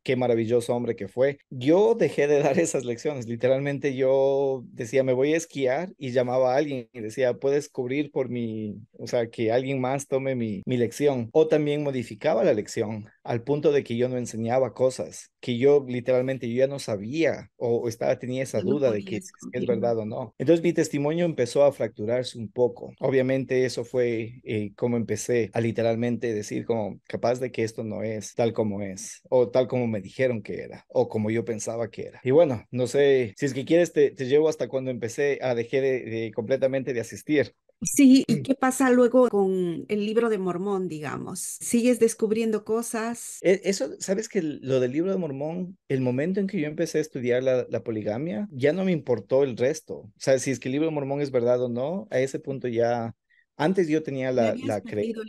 qué maravilloso hombre que fue. Yo dejé de dar esas lecciones, literalmente yo decía, me voy a esquiar y llamaba a alguien y decía, puedes cubrir por mi, o sea, que alguien más tome mi, mi lección. O también modificaba la lección al punto de que yo no enseñaba cosas, que yo literalmente yo ya no sabía o, estaba tenía esa duda de que es, verdad o no. Entonces mi testimonio empezó a fracturarse un poco. Obviamente eso fue eh, como empecé a literalmente decir como capaz de que esto no es tal como es o tal como me dijeron que era o como yo pensaba que era. Y bueno, no sé, si es que quieres te, llevo hasta cuando empecé a dejar de completamente de asistir Sí, ¿y qué pasa luego con el libro de Mormón, digamos? ¿Sigues descubriendo cosas? E-, eso, sabes que lo del libro de Mormón, el momento en que yo empecé a estudiar la, la poligamia, ya no me importó el resto. O sea, si es que el libro de Mormón es verdad o no, a ese punto ya antes yo tenía la, la creencia.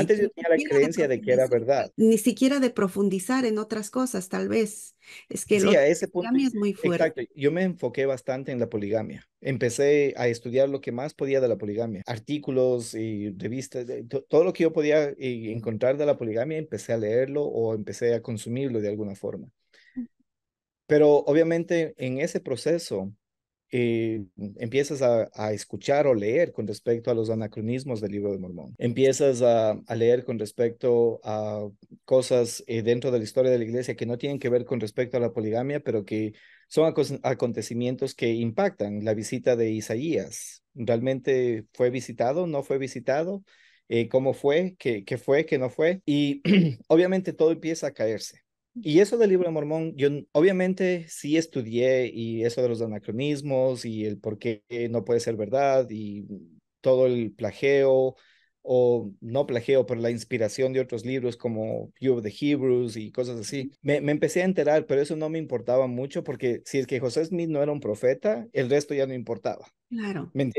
Antes yo tenía la creencia de que era verdad. Ni siquiera de profundizar en otras cosas, tal vez. Es que sí, ese es muy fuerte. Yo me enfoqué bastante en la poligamia. Empecé a estudiar lo que más podía de la poligamia. Artículos y revistas, todo lo que yo podía eh, encontrar de la poligamia, empecé a leerlo o empecé a consumirlo de alguna forma. Pero obviamente en ese proceso eh, empiezas a, escuchar o leer con respecto a los anacronismos del libro de Mormón. Empiezas a, leer con respecto a cosas eh, dentro de la historia de la iglesia que no tienen que ver con respecto a la poligamia, pero que son acontecimientos que impactan la visita de Isaías. ¿Realmente fue visitado? ¿No fue visitado? Eh, ¿Cómo fue? ¿Qué fue? ¿Qué no fue? Y obviamente todo empieza a caerse y eso del libro de Mormón, yo obviamente sí estudié y eso de los anacronismos y el por qué no puede ser verdad y todo el plagio o no plagio, pero la inspiración de otros libros como You of the Hebrews y cosas así. Me, me empecé a enterar, pero eso no me importaba mucho porque si es que José Smith no era un profeta, el resto ya no importaba. Claro. ¿Me es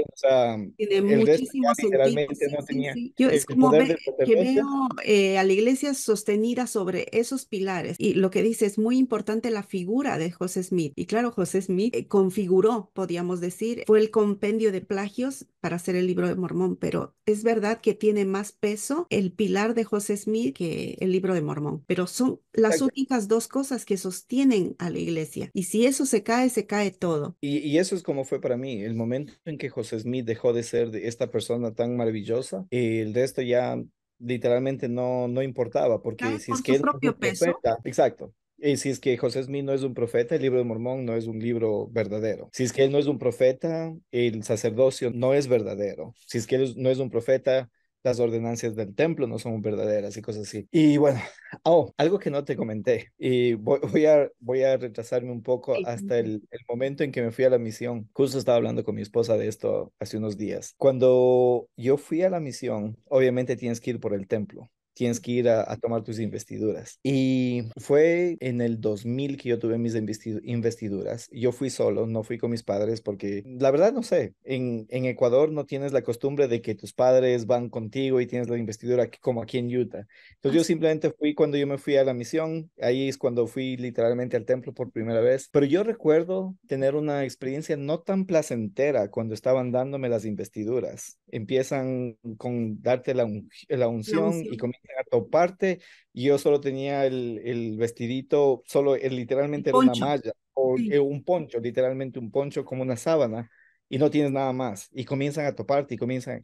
como que veo eh, a la iglesia sostenida sobre esos pilares. Y lo que dice es muy importante la figura de José Smith. Y claro, José Smith eh, configuró, podríamos decir, fue el compendio de plagios para hacer el libro de Mormón, pero es verdad que tiene más peso el pilar de José Smith que el libro de Mormón, pero son las únicas dos cosas que sostienen a la iglesia. Y si eso se cae, se cae todo. Y, eso es como fue para mí, el momento en que José Smith dejó de ser esta persona tan maravillosa, el resto ya literalmente no, no importaba, porque si es su Propio peso. exacto. Y si es que José Smith no es un profeta, el libro de Mormón no es un libro verdadero. Si es que él no es un profeta, el sacerdocio no es verdadero. Si es que él no es un profeta, las ordenancias del templo no son verdaderas y cosas así. Y bueno, oh, algo que no te comenté, y voy, a, voy a retrasarme un poco hasta el, momento en que me fui a la misión. Justo estaba hablando con mi esposa de esto hace unos días. Cuando yo fui a la misión, obviamente tienes que ir por el templo tienes que ir a, tomar tus investiduras. Y fue en el 2000 que yo tuve mis investiduras. Yo fui solo, no fui con mis padres porque la verdad no sé, en, Ecuador no tienes la costumbre de que tus padres van contigo y tienes la investidura como aquí en Utah. Entonces yo simplemente fui cuando yo me fui a la misión, ahí es cuando fui literalmente al templo por primera vez. Pero yo recuerdo tener una experiencia no tan placentera cuando estaban dándome las investiduras. Empiezan con darte la, unción, la unción. y comienzan a toparte y yo solo tenía el, el vestidito, solo eh, literalmente era una malla o eh, un poncho, literalmente un poncho como una sábana y no tienes nada más y comienzan a toparte y comienzan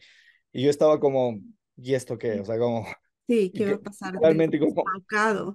y yo estaba como ¿y esto qué? O sea, como Sí, ¿qué va a pasar? Realmente como...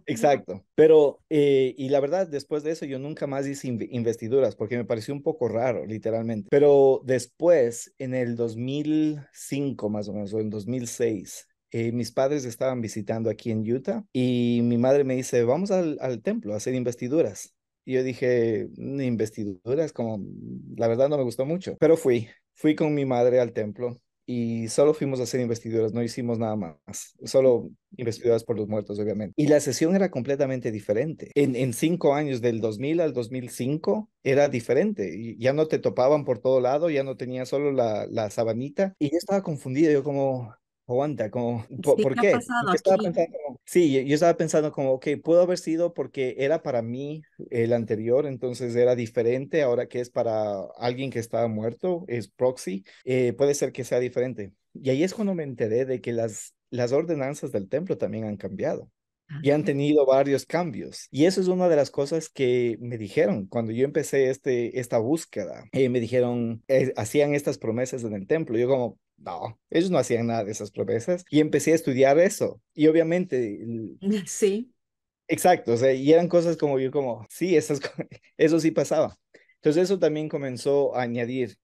Exacto. Pero, eh, y la verdad, después de eso yo nunca más hice investiduras porque me pareció un poco raro, literalmente. Pero después, en el 2005 más o menos, o en 2006, eh, mis padres estaban visitando aquí en Utah y mi madre me dice, vamos al, templo a hacer investiduras. Y yo dije, mm, investiduras, como mm, la verdad no me gustó mucho, pero fui, fui con mi madre al templo y solo fuimos a hacer investiduras, no hicimos nada más, solo investiduras por los muertos, obviamente. Y la sesión era completamente diferente. En, cinco años, del 2000 al 2005, era diferente. Ya no te topaban por todo lado, ya no tenía solo la, la sabanita. Y yo estaba confundido, yo como, aguanta, como, mm, ¿por, qué? sí, yo estaba pensando como, ok, pudo haber sido porque era para mí el anterior, entonces era diferente, ahora que es para alguien que estaba muerto, es proxy, eh, puede ser que sea diferente. Y ahí es cuando me enteré de que las, las ordenanzas del templo también han cambiado y han ah. tenido varios cambios. Y eso es una de las cosas que me dijeron cuando yo empecé este, esta búsqueda. Eh, me dijeron, eh, hacían estas promesas en el templo. Yo como, no, ellos no hacían nada de esas promesas. Y empecé a estudiar eso. Y obviamente... Sí. Exacto, o y eran cosas como yo como, sí, esas, eso sí pasaba. Entonces eso también comenzó a añadir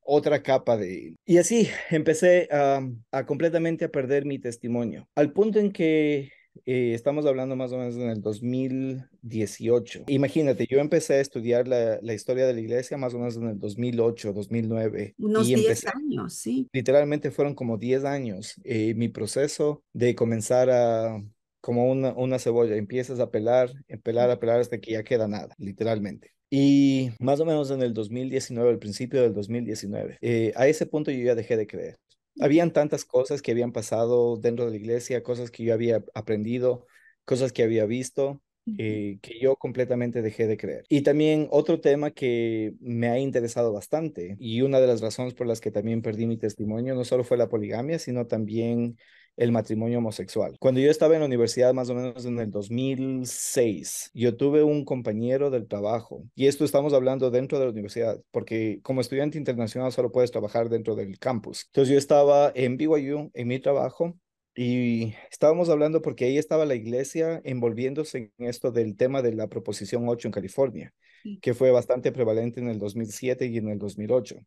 otra capa de... Y así empecé a, a completamente a perder mi testimonio, al punto en que eh, estamos hablando más o menos en el 2018. Imagínate, yo empecé a estudiar la, historia de la iglesia más o menos en el 2008, 2009. Unos 10 años, sí. Literalmente fueron como 10 años eh, mi proceso de comenzar a como una, una cebolla, empiezas a pelar, a eh, pelar, a pelar hasta que ya queda nada, literalmente. Y más o menos en el 2019, al principio del 2019, a ese punto yo ya dejé de creer habían tantas cosas que habían pasado dentro de la iglesia, cosas que yo había aprendido, cosas que había visto, eh, que yo completamente dejé de creer. Y también otro tema que me ha interesado bastante y una de las razones por las que también perdí mi testimonio no solo fue la poligamia, sino también el matrimonio homosexual. Cuando yo estaba en la universidad, más o menos en el 2006, yo tuve un compañero del trabajo, y esto estamos hablando dentro de la universidad, porque como estudiante internacional solo puedes trabajar dentro del campus. Entonces yo estaba en BYU, en mi trabajo, y estábamos hablando porque ahí estaba la iglesia envolviéndose en esto del tema de la Proposición 8 en California, que fue bastante prevalente en el 2007 y en el 2008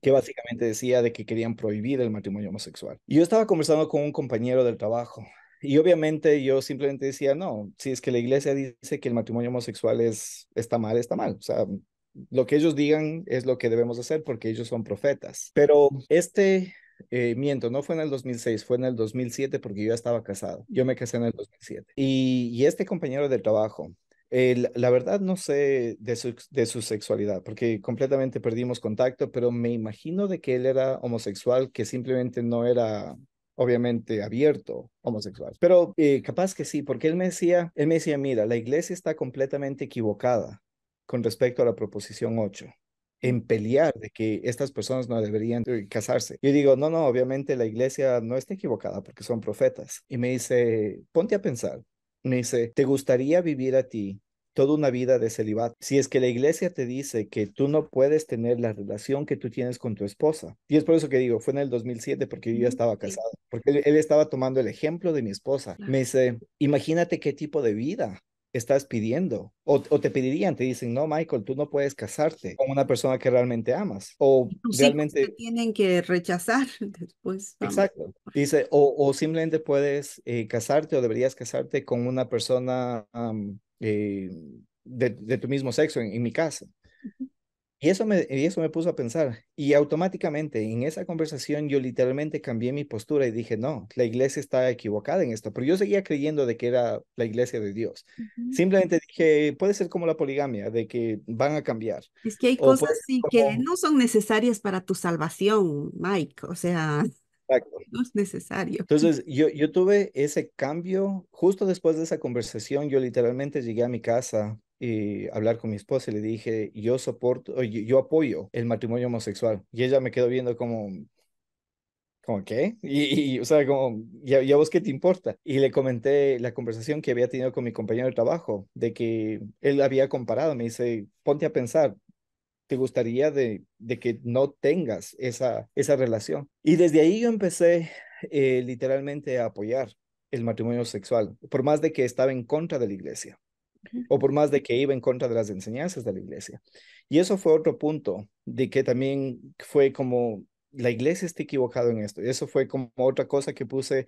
que básicamente decía de que querían prohibir el matrimonio homosexual. Y yo estaba conversando con un compañero del trabajo y obviamente yo simplemente decía, no, si es que la iglesia dice que el matrimonio homosexual es, está mal, está mal. O sea, lo que ellos digan es lo que debemos hacer porque ellos son profetas. Pero este eh, miento, no fue en el 2006, fue en el 2007 porque yo ya estaba casado. Yo me casé en el 2007. Y, este compañero del trabajo eh, la verdad no sé de su, sexualidad, porque completamente perdimos contacto, pero me imagino de que él era homosexual, que simplemente no era obviamente abierto homosexual. Pero eh, capaz que sí, porque él me decía, él me decía, mira, la iglesia está completamente equivocada con respecto a la proposición 8 en pelear de que estas personas no deberían casarse. Yo digo, no, no, obviamente la iglesia no está equivocada porque son profetas. Y me dice, ponte a pensar, me dice, ¿te gustaría vivir a ti toda una vida de celibato. Si es que la iglesia te dice que tú no puedes tener la relación que tú tienes con tu esposa, y es por eso que digo, fue en el 2007 porque yo ya estaba casado, porque él, estaba tomando el ejemplo de mi esposa. Me dice, imagínate qué tipo de vida estás pidiendo. O, te pedirían, te dicen, no, Michael, tú no puedes casarte con una persona que realmente amas. O realmente... Te tienen que rechazar después. Exacto. Dice, o, simplemente puedes eh, casarte o deberías casarte con una persona eh, de, tu mismo sexo, en, mi casa y eso, me, eso me puso a pensar. Y automáticamente en esa conversación yo literalmente cambié mi postura y dije, no, la iglesia está equivocada en esto. Pero yo seguía creyendo de que era la iglesia de Dios. Simplemente dije, puede ser como la poligamia, de que van a cambiar. Es que hay cosas que no son necesarias para tu salvación, Mike. O sea... No es necesario. Entonces, yo, yo tuve ese cambio justo después de esa conversación. Yo literalmente llegué a mi casa y hablar con mi esposa y le dije, yo soporto, yo, apoyo el matrimonio homosexual. Y ella me quedó viendo como, como qué? Y, o sea, como, ¿y vos qué te importa? Y le comenté la conversación que había tenido con mi compañero de trabajo, de que él había comparado, me dice, ponte a pensar, ¿te gustaría de, de que no tengas esa, esa relación? Y desde ahí yo empecé eh, literalmente a apoyar el matrimonio sexual, por más de que estaba en contra de la iglesia o por más de que iba en contra de las enseñanzas de la iglesia. Y eso fue otro punto de que también fue como la iglesia está equivocada en esto. Y eso fue como otra cosa que puse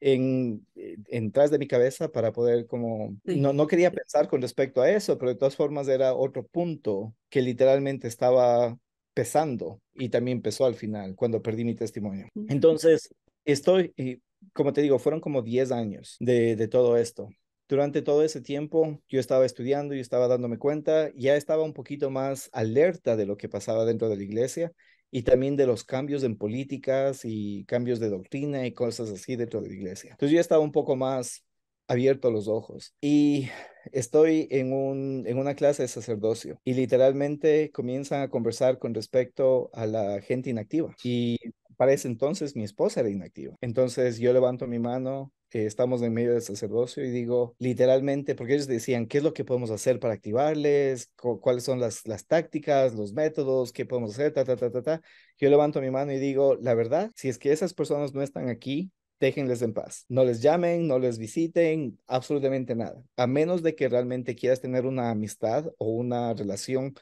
en, eh, en tras de mi cabeza para poder como, no, no quería pensar con respecto a eso, pero de todas formas era otro punto que literalmente estaba pesando y también pesó al final cuando perdí mi testimonio. Entonces, estoy, como te digo, fueron como 10 años de, de todo esto durante todo ese tiempo yo estaba estudiando, y estaba dándome cuenta, ya estaba un poquito más alerta de lo que pasaba dentro de la iglesia y también de los cambios en políticas y cambios de doctrina y cosas así dentro de la iglesia. Entonces yo estaba un poco más abierto los ojos y estoy en, un, en una clase de sacerdocio y literalmente comienzan a conversar con respecto a la gente inactiva y para ese entonces mi esposa era inactiva. Entonces yo levanto mi mano eh, estamos en medio del sacerdocio y digo literalmente, porque ellos decían, ¿qué es lo que podemos hacer para activarles? ¿Cuáles son las, las tácticas, los métodos? ¿Qué podemos hacer? Ta, ta, ta, ta, Yo levanto mi mano y digo, la verdad, si es que esas personas no están aquí, déjenles en paz. No les llamen, no les visiten, absolutamente nada. A menos de que realmente quieras tener una amistad o una relación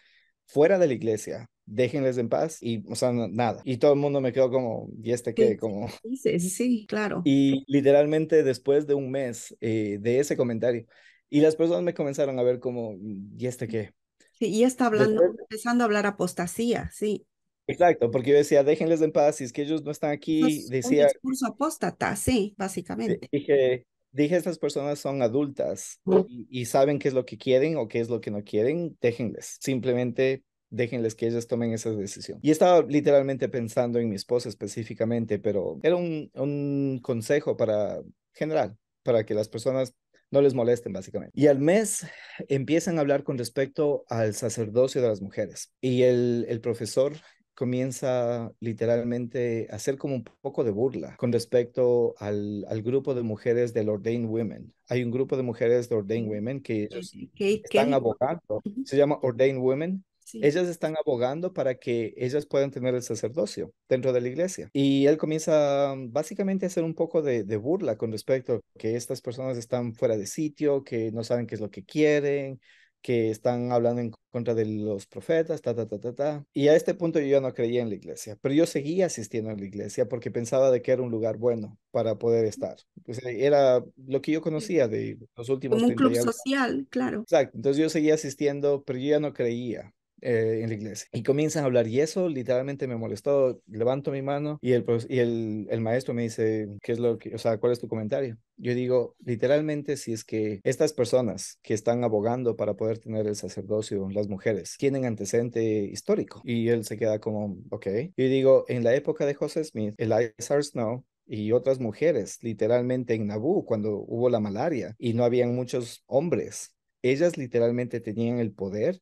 fuera de la iglesia déjenles en paz y, o sea, nada. Y todo el mundo me quedó como, ¿y este qué? Como... Sí, sí, claro. Y literalmente después de un mes eh, de ese comentario, y las personas me comenzaron a ver como, ¿y este qué? Sí, y está hablando, empezando a hablar apostasía, sí. Exacto, porque yo decía, déjenles en paz, si es que ellos no están aquí, decía... Un discurso apóstata, sí, básicamente. Dije, dije, estas personas son adultas y, y, saben qué es lo que quieren o qué es lo que no quieren, déjenles, simplemente déjenles que ellas tomen esa decisión. Y estaba literalmente pensando en mi esposa específicamente, pero era un, consejo para general, para que las personas no les molesten básicamente. Y al mes empiezan a hablar con respecto al sacerdocio de las mujeres. Y el, profesor comienza literalmente a hacer como un poco de burla con respecto al, grupo de mujeres del Ordained Women. Hay un grupo de mujeres de Ordained mm. Women que están abogando, se llama Ordained Women, ellas están abogando para que ellas puedan tener el sacerdocio dentro de la iglesia. Y él comienza mm, básicamente a hacer un poco de, burla con respecto a que estas personas están fuera de sitio, que no saben qué es lo que quieren, que están hablando en contra de los profetas, ta, ta, ta, ta, ta. Y a este punto yo ya no creía en la iglesia, pero yo seguía asistiendo a la iglesia porque pensaba de que era un lugar bueno para poder estar. era lo que yo conocía de los últimos Como un club social, claro. Exacto, entonces yo seguía asistiendo, pero yo ya no creía. Eh, en la iglesia. Y comienzan a hablar y eso literalmente me molestó. Levanto mi mano y el, y el, el maestro me dice, ¿qué es lo que, o sea, cuál es tu comentario? Yo digo, literalmente, si es que estas personas que están abogando para poder tener el sacerdocio, las mujeres, tienen antecedente histórico. Y él se queda como, ok. Yo digo, en la época de José Smith, Eliza Snow y otras mujeres, literalmente en Nabú, cuando hubo la malaria y no habían muchos hombres, ellas literalmente tenían el poder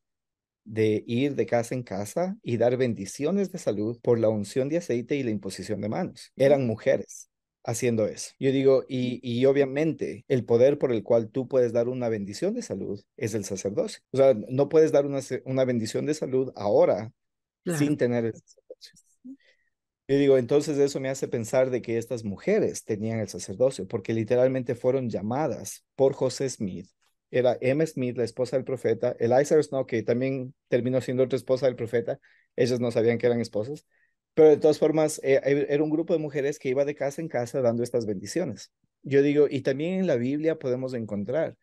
de ir de casa en casa y dar bendiciones de salud por la unción de aceite y la imposición de manos. Eran mujeres haciendo eso. Yo digo, mm. y, y obviamente el poder por el cual tú puedes dar una bendición de salud es el sacerdocio. O sea, no puedes dar una, bendición de salud ahora sin tener el sacerdocio. Yo digo, entonces eso me hace pensar de que estas mujeres tenían el sacerdocio, porque literalmente fueron llamadas por José Smith era Emma Smith, la esposa del profeta, Eliza Snow, que también terminó siendo otra esposa del profeta, ellos no sabían que eran esposas, pero de todas formas eh, era un grupo de mujeres que iba de casa en casa dando estas bendiciones. Yo digo, y también en la Biblia podemos encontrar,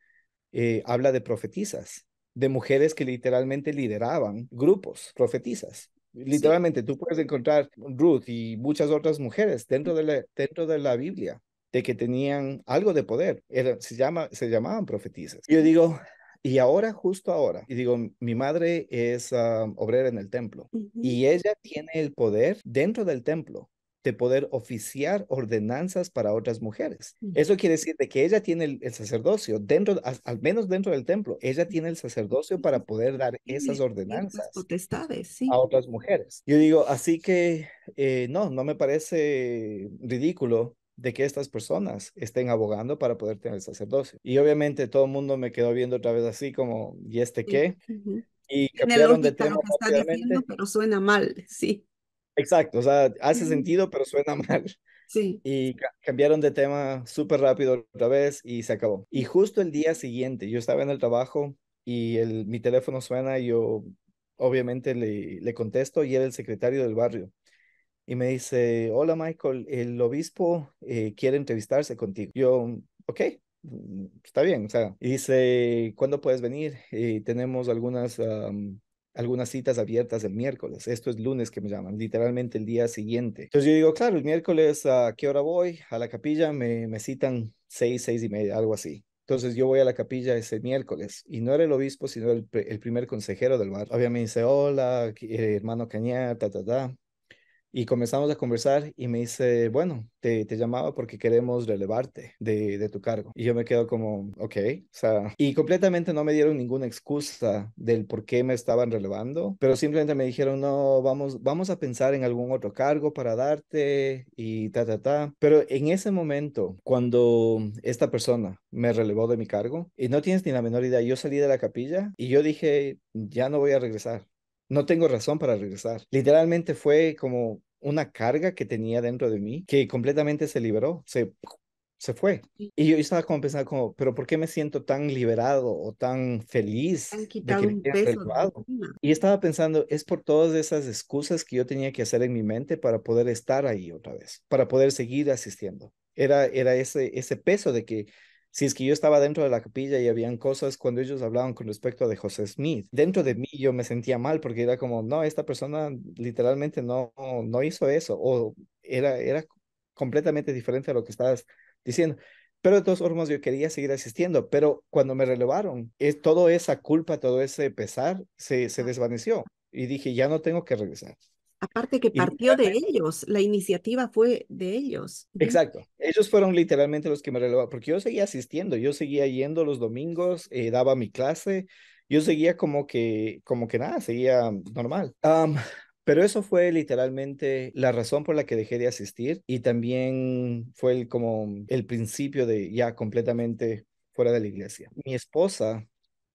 eh, habla de profetizas, de mujeres que literalmente lideraban grupos, profetizas. Literalmente, tú puedes encontrar Ruth y muchas otras mujeres dentro de la, dentro de la Biblia de que tenían algo de poder. se, llama, se llamaban profetizas. Yo digo, y ahora, justo ahora, y digo, mi madre es ah, obrera en el templo y ella tiene el poder dentro del templo de poder oficiar ordenanzas para otras mujeres. Eso quiere decir de que ella tiene el, sacerdocio dentro, al, menos dentro del templo, ella tiene el sacerdocio para poder dar esas ordenanzas a otras mujeres. Yo digo, así que eh, no, no me parece ridículo de que estas personas estén abogando para poder tener el sacerdocio. Y obviamente todo el mundo me quedó viendo otra vez así como, ¿y este qué? Y cambiaron de tema. Lo que está diciendo, pero suena mal, sí. Exacto, o sea, hace sentido, pero suena mal. Sí. Y cambiaron de tema súper rápido otra vez y se acabó. Y justo el día siguiente, yo estaba en el trabajo y el, mi teléfono suena y yo obviamente le, le contesto y era el secretario del barrio y me dice, hola Michael, el obispo eh, quiere entrevistarse contigo. Yo, ok, mm, está bien, o sea, y dice, ¿cuándo puedes venir? Y eh, tenemos algunas, algunas citas abiertas el miércoles, esto es lunes que me llaman, literalmente el día siguiente. Entonces yo digo, claro, el miércoles, ¿a qué hora voy? A la capilla me, me citan seis, seis y media, algo así. Entonces yo voy a la capilla ese miércoles y no era el obispo, sino el, primer consejero del bar. Obviamente me dice, hola, eh, hermano Cañar, ta, ta, ta. Y comenzamos a conversar y me dice, bueno, te, llamaba porque queremos relevarte de, tu cargo. Y yo me quedo como, ok, o sea, y completamente no me dieron ninguna excusa del por qué me estaban relevando, pero simplemente me dijeron, no, vamos, vamos a pensar en algún otro cargo para darte y ta, ta, ta. Pero en ese momento, cuando esta persona me relevó de mi cargo, y no tienes ni la menor idea, yo salí de la capilla y yo dije, ya no voy a regresar no tengo razón para regresar. Literalmente fue como una carga que tenía dentro de mí que completamente se liberó, se, se fue. Y yo estaba como pensando, como, pero ¿por qué me siento tan liberado o tan feliz? quitado y estaba pensando, es por todas esas excusas que yo tenía que hacer en mi mente para poder estar ahí otra vez, para poder seguir asistiendo. Era, era ese, ese peso de que si es que yo estaba dentro de la capilla y habían cosas cuando ellos hablaban con respecto de José Smith, dentro de mí yo me sentía mal porque era como, no, esta persona literalmente no, no hizo eso o era, era completamente diferente a lo que estabas diciendo. Pero de todas formas yo quería seguir asistiendo, pero cuando me relevaron, es, eh, toda esa culpa, todo ese pesar se, se desvaneció y dije, ya no tengo que regresar. Aparte que partió de ellos, la iniciativa fue de ellos. Exacto, ellos fueron literalmente los que me relevaban, porque yo seguía asistiendo, yo seguía yendo los domingos, eh, daba mi clase, yo seguía como que, como que nada, seguía normal. pero eso fue literalmente la razón por la que dejé de asistir y también fue el, como el principio de ya completamente fuera de la iglesia. Mi esposa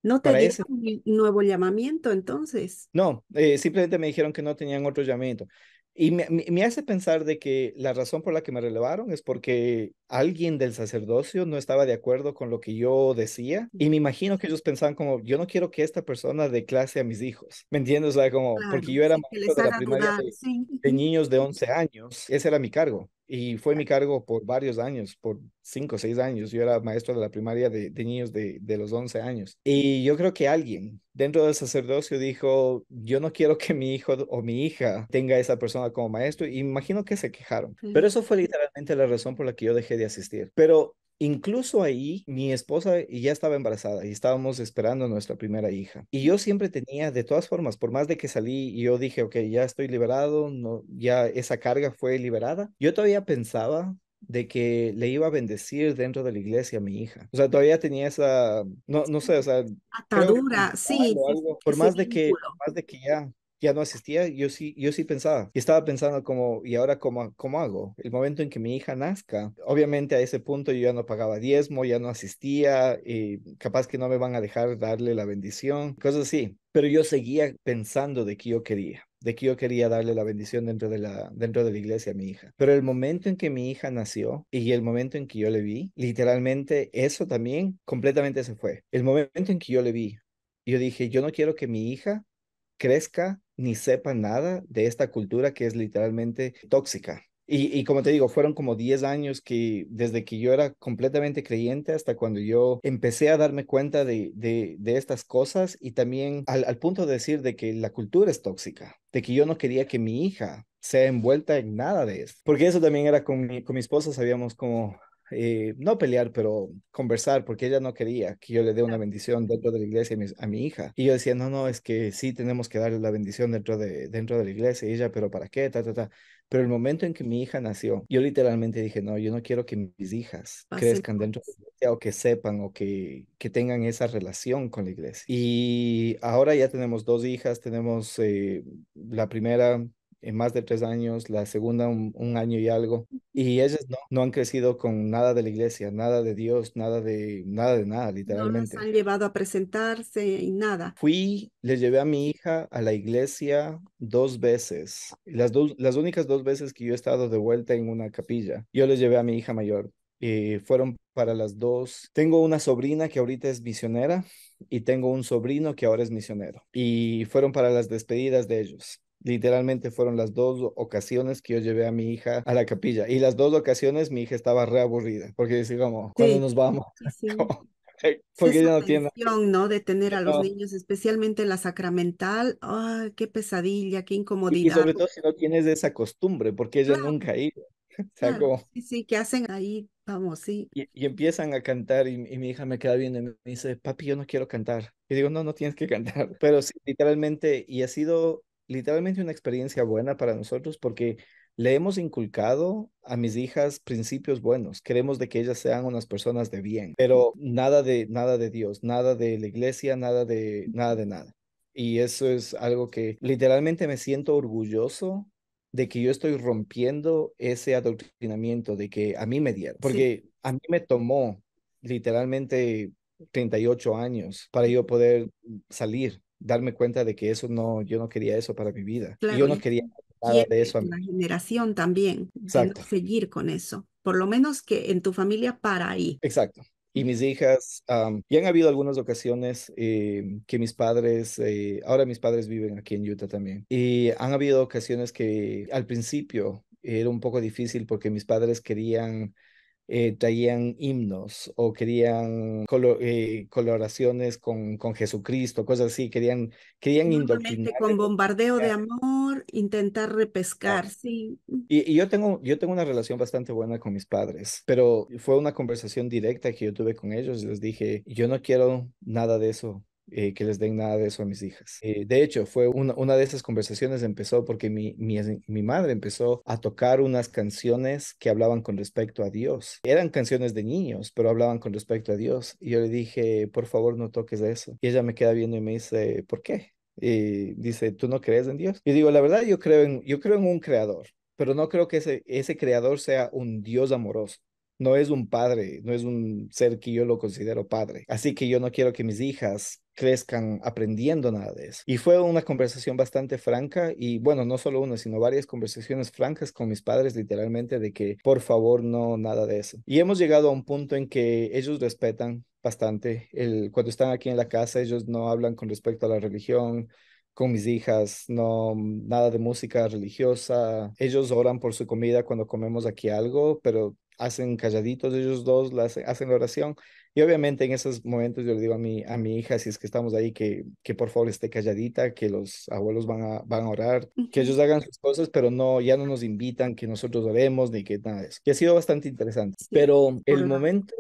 ¿No te un nuevo llamamiento entonces? No, eh, simplemente me dijeron que no tenían otro llamamiento. Y me, hace pensar de que la razón por la que me relevaron es porque alguien del sacerdocio no estaba de acuerdo con lo que yo decía. Y me imagino que ellos pensaban como, yo no quiero que esta persona dé clase a mis hijos. ¿Me entiendes? como, porque yo era maestro de la de, niños de 11 años. Ese era mi cargo y fue mi cargo por varios años, por cinco o seis años. Yo era maestro de la primaria de, niños de, los once años. Y yo creo que alguien dentro del sacerdocio dijo, yo no quiero que mi hijo o mi hija tenga a esa persona como maestro. Y imagino que se quejaron. Pero eso fue literalmente la razón por la que yo dejé de asistir. Pero Incluso ahí mi esposa ya estaba embarazada y estábamos esperando a nuestra primera hija. Y yo siempre tenía, de todas formas, por más de que salí y yo dije, ok, ya estoy liberado, no, ya esa carga fue liberada, yo todavía pensaba de que le iba a bendecir dentro de la iglesia a mi hija. O sea, todavía tenía esa, no, no sé, o sea... Atadura, sí. por más de que, por más de que ya ya no asistía, yo sí, yo sí pensaba. Y estaba pensando como, ¿y ahora cómo, cómo hago? El momento en que mi hija nazca, obviamente a ese punto yo ya no pagaba diezmo, ya no asistía, y capaz que no me van a dejar darle la bendición, cosas así. Pero yo seguía pensando de que yo quería de que yo quería darle la bendición dentro de la, dentro de la iglesia a mi hija. Pero el momento en que mi hija nació y el momento en que yo le vi, literalmente eso también completamente se fue. El momento en que yo le vi, yo dije, yo no quiero que mi hija crezca ni sepa nada de esta cultura que es literalmente tóxica. Y, como te digo, fueron como 10 años que desde que yo era completamente creyente hasta cuando yo empecé a darme cuenta de, de, estas cosas y también al, punto de decir de que la cultura es tóxica, de que yo no quería que mi hija sea envuelta en nada de esto. Porque eso también era con mi, con mi esposa, sabíamos como eh, no pelear, pero conversar, porque ella no quería que yo le dé una bendición dentro de la iglesia a mi, hija. Y yo decía, no, no, es que sí tenemos que darle la bendición dentro de, dentro de la iglesia. Y ella, pero ¿para qué? Ta, Pero el momento en que mi hija nació, yo literalmente dije, no, yo no quiero que mis hijas crezcan dentro de la iglesia o que sepan o que, que tengan esa relación con la iglesia. Y ahora ya tenemos dos hijas, tenemos eh, la primera en más de tres años, la segunda un, año y algo. Y ellas no, han crecido con nada de la iglesia, nada de Dios, nada de nada, de nada literalmente. No han llevado a presentarse y nada. Fui, le llevé a mi hija a la iglesia dos veces. Las, dos, las únicas dos veces que yo he estado de vuelta en una capilla, yo le llevé a mi hija mayor. Y eh, fueron para las dos. Tengo una sobrina que ahorita es misionera y tengo un sobrino que ahora es misionero. Y fueron para las despedidas de ellos. Literalmente fueron las dos ocasiones que yo llevé a mi hija a la capilla. Y las dos ocasiones mi hija estaba reaburrida, porque decía como, ¿cuándo nos vamos? Eh, porque ella no tiene... ¿no? De tener a los niños, especialmente la sacramental, ¡ay, qué pesadilla, qué incomodidad! Y, sobre todo si no tienes esa costumbre, porque ella nunca ha ido. Sí, sí, qué hacen ahí, vamos, sí. Y, empiezan a cantar y, y, mi hija me queda viendo y me dice, papi, yo no quiero cantar. Y digo, no, no tienes que cantar. Pero sí, literalmente, y ha sido literalmente una experiencia buena para nosotros porque le hemos inculcado a mis hijas principios buenos. Queremos de que ellas sean unas personas de bien, pero nada de nada de Dios, nada de la iglesia, nada de nada de nada. Y eso es algo que literalmente me siento orgulloso de que yo estoy rompiendo ese adoctrinamiento de que a mí me dieron, porque a mí me tomó literalmente 38 años para yo poder salir darme cuenta de que eso no, yo no quería eso para mi vida. yo no quería nada de eso. A La generación también. seguir con eso. Por lo menos que en tu familia para ahí. Exacto. Y mis hijas, ya han habido algunas ocasiones em, que mis padres, eh, ahora mis padres viven aquí en Utah también, y han habido ocasiones que al principio era un poco difícil porque mis padres querían eh, traían himnos o querían eh, coloraciones con, con, Jesucristo, cosas así, querían, querían este, indoctrinar. Con bombardeo de amor, intentar repescar, sí. Y, y, yo, tengo, yo tengo una relación bastante buena con mis padres, pero fue una conversación directa que yo tuve con ellos y les dije, yo no quiero nada de eso eh, que les den nada de eso a mis hijas. Eh, de hecho, fue una, una, de esas conversaciones empezó porque mi, mi, mi, madre empezó a tocar unas canciones que hablaban con respecto a Dios. Eran canciones de niños, pero hablaban con respecto a Dios. Y yo le dije, por favor, no toques eso. Y ella me queda viendo y me dice, ¿por qué? Y dice, ¿tú no crees en Dios? Y digo, la verdad, yo creo en, yo creo en un creador, pero no creo que ese, ese creador sea un Dios amoroso no es un padre, no es un ser que yo lo considero padre. Así que yo no quiero que mis hijas crezcan aprendiendo nada de eso. Y fue una conversación bastante franca y bueno, no solo una, sino varias conversaciones francas con mis padres literalmente de que por favor no nada de eso. Y hemos llegado a un punto en que ellos respetan bastante. El, cuando están aquí en la casa, ellos no hablan con respecto a la religión, con mis hijas, no nada de música religiosa. Ellos oran por su comida cuando comemos aquí algo, pero hacen calladitos ellos dos, hacen oración y obviamente en esos momentos yo le digo a mi, a mi hija, si es que estamos ahí, que, que por favor esté calladita, que los abuelos van a, van a orar, que ellos hagan sus cosas, pero no, ya no nos invitan, que nosotros oremos, ni que nada de eso. Que ha sido bastante interesante. pero el momento,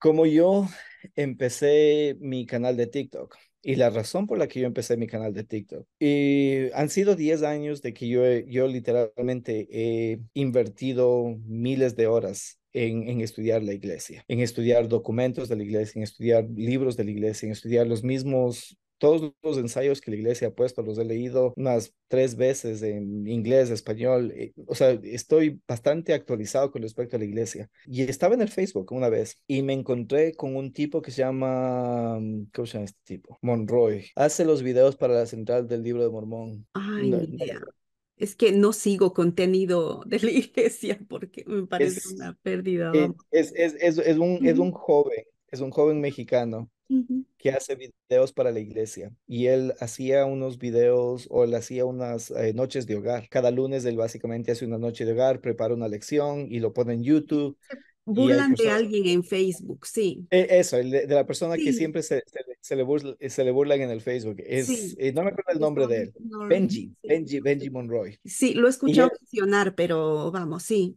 como yo empecé mi canal de TikTok, y la razón por la que yo empecé mi canal de TikTok. Y han sido 10 años de que yo, yo literalmente he invertido miles de horas en, estudiar la iglesia, en estudiar documentos de la iglesia, en estudiar libros de la iglesia, en estudiar los mismos... Todos los ensayos que la iglesia ha puesto los he leído unas tres veces en inglés, español. Eh, o sea, estoy bastante actualizado con respecto a la iglesia. Y estaba en el Facebook una vez y me encontré con un tipo que se llama, mm, ¿cómo se llama este tipo? Monroy. Hace los videos para la central del libro de Mormón. Ay, idea es que no sigo contenido de la iglesia porque me parece una pérdida. Es, es, un, joven, es un joven mexicano que hace videos para la iglesia y él hacía unos videos o él hacía unas eh, noches de hogar. Cada lunes él básicamente hace una noche de hogar, prepara una lección y lo pone en YouTube burlan de alguien en Facebook, sí. E, eso, de, la persona que siempre se, se, le se, le burlan en el Facebook. Es, eh, no me acuerdo el nombre de él. Benji, Benji, Benji Monroy. Sí, lo he escuchado mencionar, pero vamos, sí.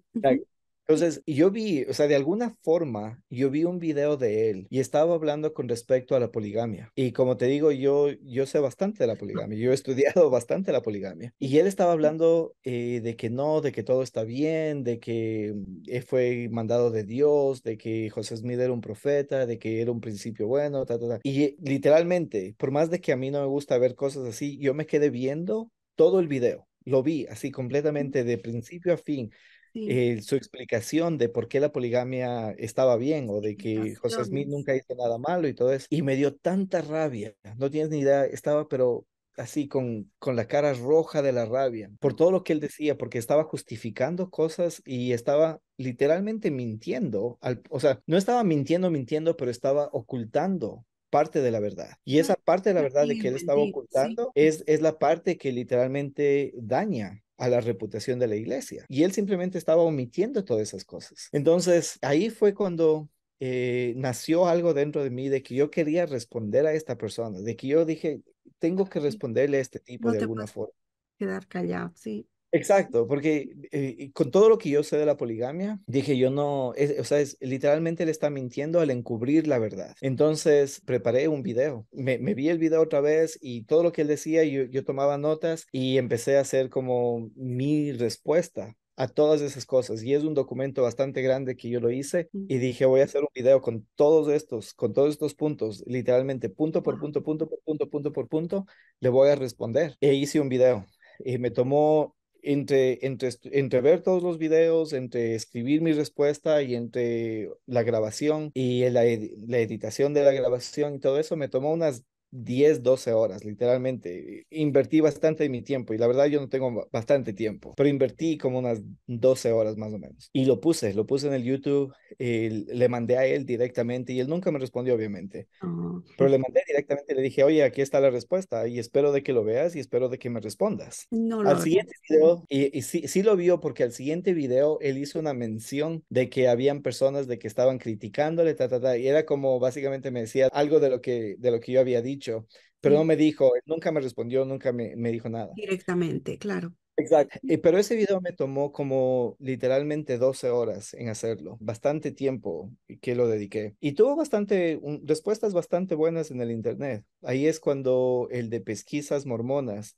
Entonces, yo vi, o sea, de alguna forma, yo vi un video de él y estaba hablando con respecto a la poligamia. Y como te digo, yo, yo sé bastante de la poligamia, yo he estudiado bastante la poligamia. Y él estaba hablando eh, de que no, de que todo está bien, de que mm, fue mandado de Dios, de que José Smith era un profeta, de que era un principio bueno, ta, ta, ta. Y literalmente, por más de que a mí no me gusta ver cosas así, yo me quedé viendo todo el video. Lo vi así completamente de principio a fin eh, su explicación de por qué la poligamia estaba bien o de que José Smith nunca hizo nada malo y todo eso. Y me dio tanta rabia, no tienes ni idea, estaba pero así con, con la cara roja de la rabia por todo lo que él decía, porque estaba justificando cosas y estaba literalmente mintiendo, o sea, no estaba mintiendo, mintiendo, pero estaba ocultando parte de la verdad. Y ah, esa parte de la verdad de que él estaba ocultando es, es la parte que literalmente daña a la reputación de la iglesia. Y él simplemente estaba omitiendo todas esas cosas. Entonces, ahí fue cuando eh, nació algo dentro de mí de que yo quería responder a esta persona, de que yo dije, tengo que responderle a este tipo de alguna forma. Quedar callado, sí. Exacto, porque eh, con todo lo que yo sé de la poligamia, dije yo no, o sea, es, literalmente le está mintiendo al encubrir la verdad. Entonces preparé un video, me, me, vi el video otra vez y todo lo que él decía, yo, yo tomaba notas y empecé a hacer como mi respuesta a todas esas cosas. Y es un documento bastante grande que yo lo hice mm. y dije, voy a hacer un video con todos estos, con todos estos puntos, literalmente punto por punto, punto por punto, punto por punto, le voy a responder. E hice un video. Y eh, me tomó entre, entre, entre ver todos los videos, entre escribir mi respuesta y entre la grabación y la, la editación de la grabación y todo eso, me tomó unas 10, 12 horas, literalmente. Invertí bastante de mi tiempo y la verdad yo no tengo bastante tiempo, pero invertí como unas 12 horas más o menos. Y lo puse, lo puse en el YouTube, le mandé a él directamente y él nunca me respondió, obviamente. Ah, pero le mandé directamente, le dije, oye, aquí está la respuesta y espero de que lo veas y espero de que me respondas. No, al siguiente video, y, sí, lo vio porque al siguiente video él hizo una mención de que habían personas de que estaban criticándole, ta, ta, ta, y era como básicamente me decía algo de lo que, de lo que yo había dicho pero no me dijo, nunca me respondió, nunca me, dijo nada. Directamente, claro. Exacto. Pero ese video me tomó como literalmente 12 horas en hacerlo, bastante tiempo que lo dediqué. Y tuvo bastante, respuestas bastante buenas en el Internet. Ahí es cuando el de pesquisas mormonas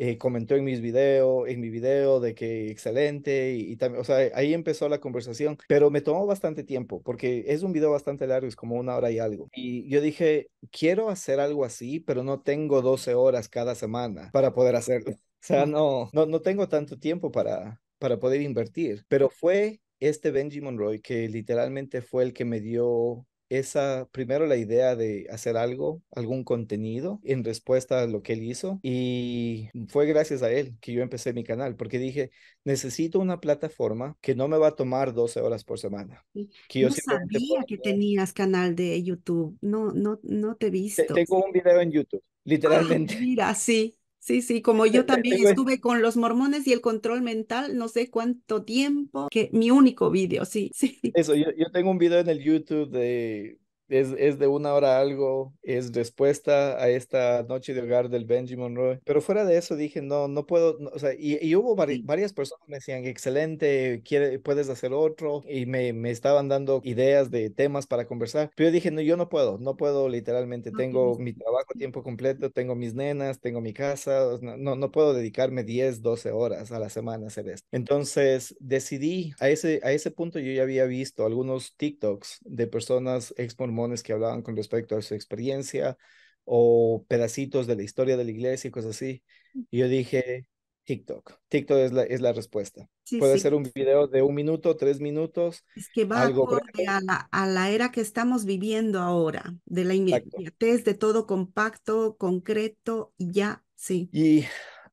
eh, comentó en mis videos, en mi video de que excelente y, también, o sea, ahí empezó la conversación, pero me tomó bastante tiempo porque es un video bastante largo, es como una hora y algo. Y yo dije, quiero hacer algo así, pero no tengo 12 horas cada semana para poder hacerlo. O sea, no, no, no tengo tanto tiempo para, para poder invertir, pero fue este Benji Monroy que literalmente fue el que me dio esa, primero la idea de hacer algo, algún contenido en respuesta a lo que él hizo y fue gracias a él que yo empecé mi canal porque dije, necesito una plataforma que no me va a tomar 12 horas por semana. Que yo sabía que tenías canal de YouTube, no, no, no te he visto. Tengo un video en YouTube, ah, literalmente. mira, sí, Sí, sí, como yo también estuve con los mormones y el control mental, no sé cuánto tiempo, que mi único video, sí, sí. Eso, yo, yo tengo un video en el YouTube de es, de una hora algo, es respuesta a esta noche de hogar del Benjamin Roy. Pero fuera de eso dije, no, no puedo, o sea, y, hubo varias personas que me decían, excelente, puedes hacer otro, y me, estaban dando ideas de temas para conversar. Pero yo dije, no, yo no puedo, no puedo literalmente, tengo mi trabajo a tiempo completo, tengo mis nenas, tengo mi casa, no, no, puedo dedicarme 10, 12 horas a la semana a hacer esto. Entonces decidí, a ese, a ese punto yo ya había visto algunos TikToks de personas ex que hablaban con respecto a su experiencia o pedacitos de la historia de la iglesia y cosas así. Mm. Y yo dije, TikTok. TikTok es la, es la respuesta. Puede ser un video de un minuto, tres minutos. Es que va a, la, a, la, era que estamos viviendo ahora, de la inmediatez, de todo compacto, concreto, ya, sí. Y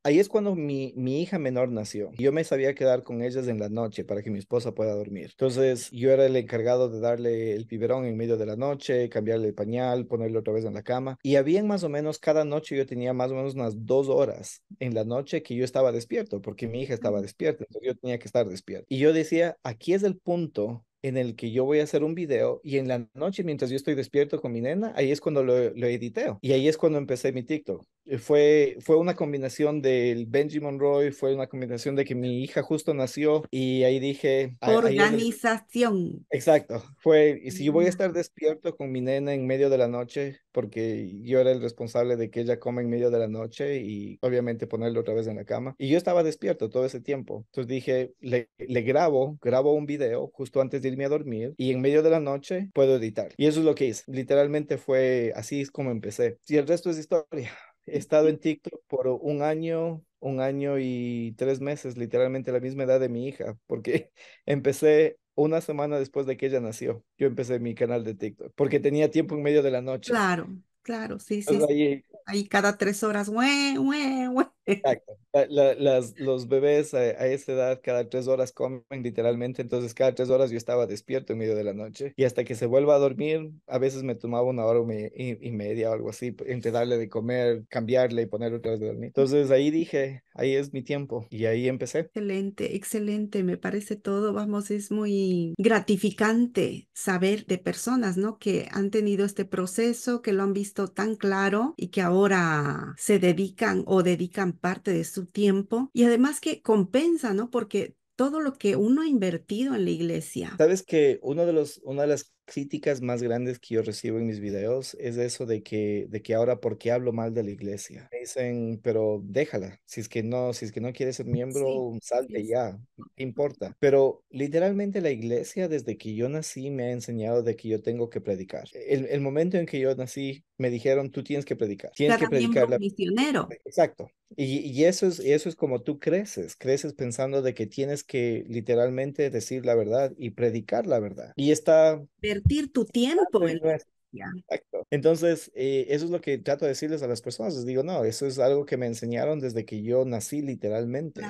Ahí es cuando mi, hija menor nació. Yo me sabía quedar con ellas en la noche para que mi esposa pueda dormir. Entonces yo era el encargado de darle el biberón en medio de la noche, cambiarle el pañal, ponerlo otra vez en la cama. Y habían más o menos, cada noche yo tenía más o menos unas dos horas en la noche que yo estaba despierto, porque mi hija estaba despierta, entonces yo tenía que estar despierto. Y yo decía, aquí es el punto en el que yo voy a hacer un video y en la noche mientras yo estoy despierto con mi nena, ahí es cuando lo, lo editeo. Y ahí es cuando empecé mi TikTok. Eh, fue, fue una combinación del Benjamin Roy, fue una combinación de que mi hija justo nació y ahí dije... Organización. exacto, fue, y si yo voy a estar despierto con mi nena en medio de la noche, porque yo era el responsable de que ella coma en medio de la noche y obviamente ponerlo otra vez en la cama. Y yo estaba despierto todo ese tiempo. Entonces dije, le, le grabo, grabo un video justo antes de irme a dormir y en medio de la noche puedo editar. Y eso es lo que hice. Literalmente fue así es como empecé. Y el resto es historia. He estado en TikTok por un año, un año y tres meses, literalmente la misma edad de mi hija, porque empecé una semana después de que ella nació. Yo empecé mi canal de TikTok, porque tenía tiempo en medio de la noche. Claro, claro, sí, sí. ahí, cada tres horas, güey, güey, güey. Exacto. las, los bebés a, a, esa edad cada tres horas comen literalmente, entonces cada tres horas yo estaba despierto en medio de la noche y hasta que se vuelva a dormir, a veces me tomaba una hora y, media o algo así, entre darle de comer, cambiarle y ponerlo otra vez de dormir. Entonces ahí dije, ahí es mi tiempo y ahí empecé. Excelente, excelente, me parece todo, vamos, es muy gratificante saber de personas, ¿no? Que han tenido este proceso, que lo han visto tan claro y que ahora se dedican o dedican parte de su tiempo y además que compensa, ¿no? Porque todo lo que uno ha invertido en la iglesia. Sabes que uno de los, una de las críticas más grandes que yo recibo en mis videos es eso de que, de que ahora porque hablo mal de la iglesia. Me dicen, pero déjala, si es que no, si es que no quieres ser miembro, salte ya, no importa. Pero literalmente la iglesia desde que yo nací me ha enseñado de que yo tengo que predicar. El, el momento en que yo nací me dijeron, tú tienes que predicar, tienes que predicar la... Exacto. Y, y, eso es, eso es como tú creces, creces pensando de que tienes que literalmente decir la verdad y predicar la verdad. Y está invertir tu tiempo Entonces, eh, eso es lo que trato de decirles a las personas. Les digo, no, eso es algo que me enseñaron desde que yo nací literalmente.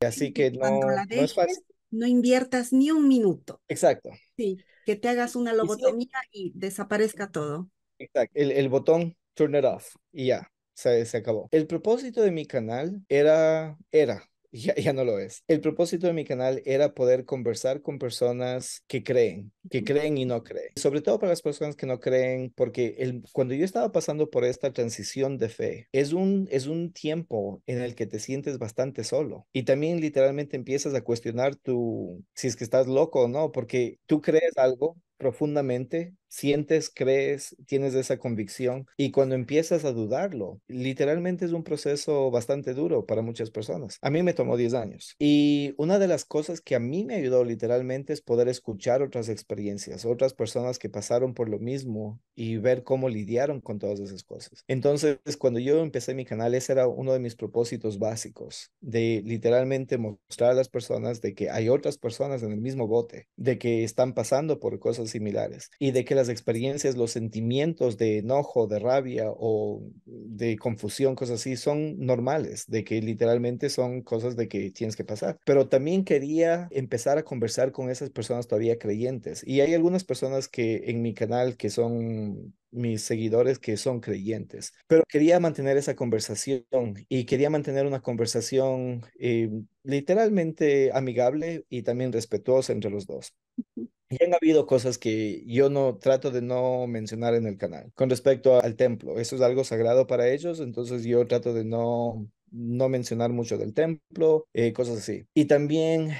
Así que no, no, inviertas ni un minuto. Exacto. Sí, que te hagas una lobotomía y, desaparezca todo. Exacto. El, el, botón turn it off y ya, se, se acabó. El propósito de mi canal era, era ya, no lo es. El propósito de mi canal era poder conversar con personas que creen, que creen y no creen. Sobre todo para las personas que no creen, porque el, cuando yo estaba pasando por esta transición de fe, es un, es un tiempo en el que te sientes bastante solo y también literalmente empiezas a cuestionar tu, si es que estás loco o no, porque tú crees algo profundamente, sientes, crees, tienes esa convicción y cuando empiezas a dudarlo, literalmente es un proceso bastante duro para muchas personas. A mí me tomó 10 años y una de las cosas que a mí me ayudó literalmente es poder escuchar otras experiencias, otras personas que pasaron por lo mismo y ver cómo lidiaron con todas esas cosas. Entonces, cuando yo empecé mi canal, ese era uno de mis propósitos básicos, de literalmente mostrar a las personas de que hay otras personas en el mismo bote, de que están pasando por cosas similares y de que las experiencias, los sentimientos de enojo, de rabia o de confusión, cosas así, son normales, de que literalmente son cosas de que tienes que pasar. Pero también quería empezar a conversar con esas personas todavía creyentes. Y hay algunas personas que en mi canal que son mis seguidores que son creyentes. Pero quería mantener esa conversación y quería mantener una conversación eh, literalmente amigable y también respetuosa entre los dos. Y han habido cosas que yo no trato de no mencionar en el canal. Con respecto al templo, eso es algo sagrado para ellos, entonces yo trato de no, no mencionar mucho del templo, eh, cosas así. Y también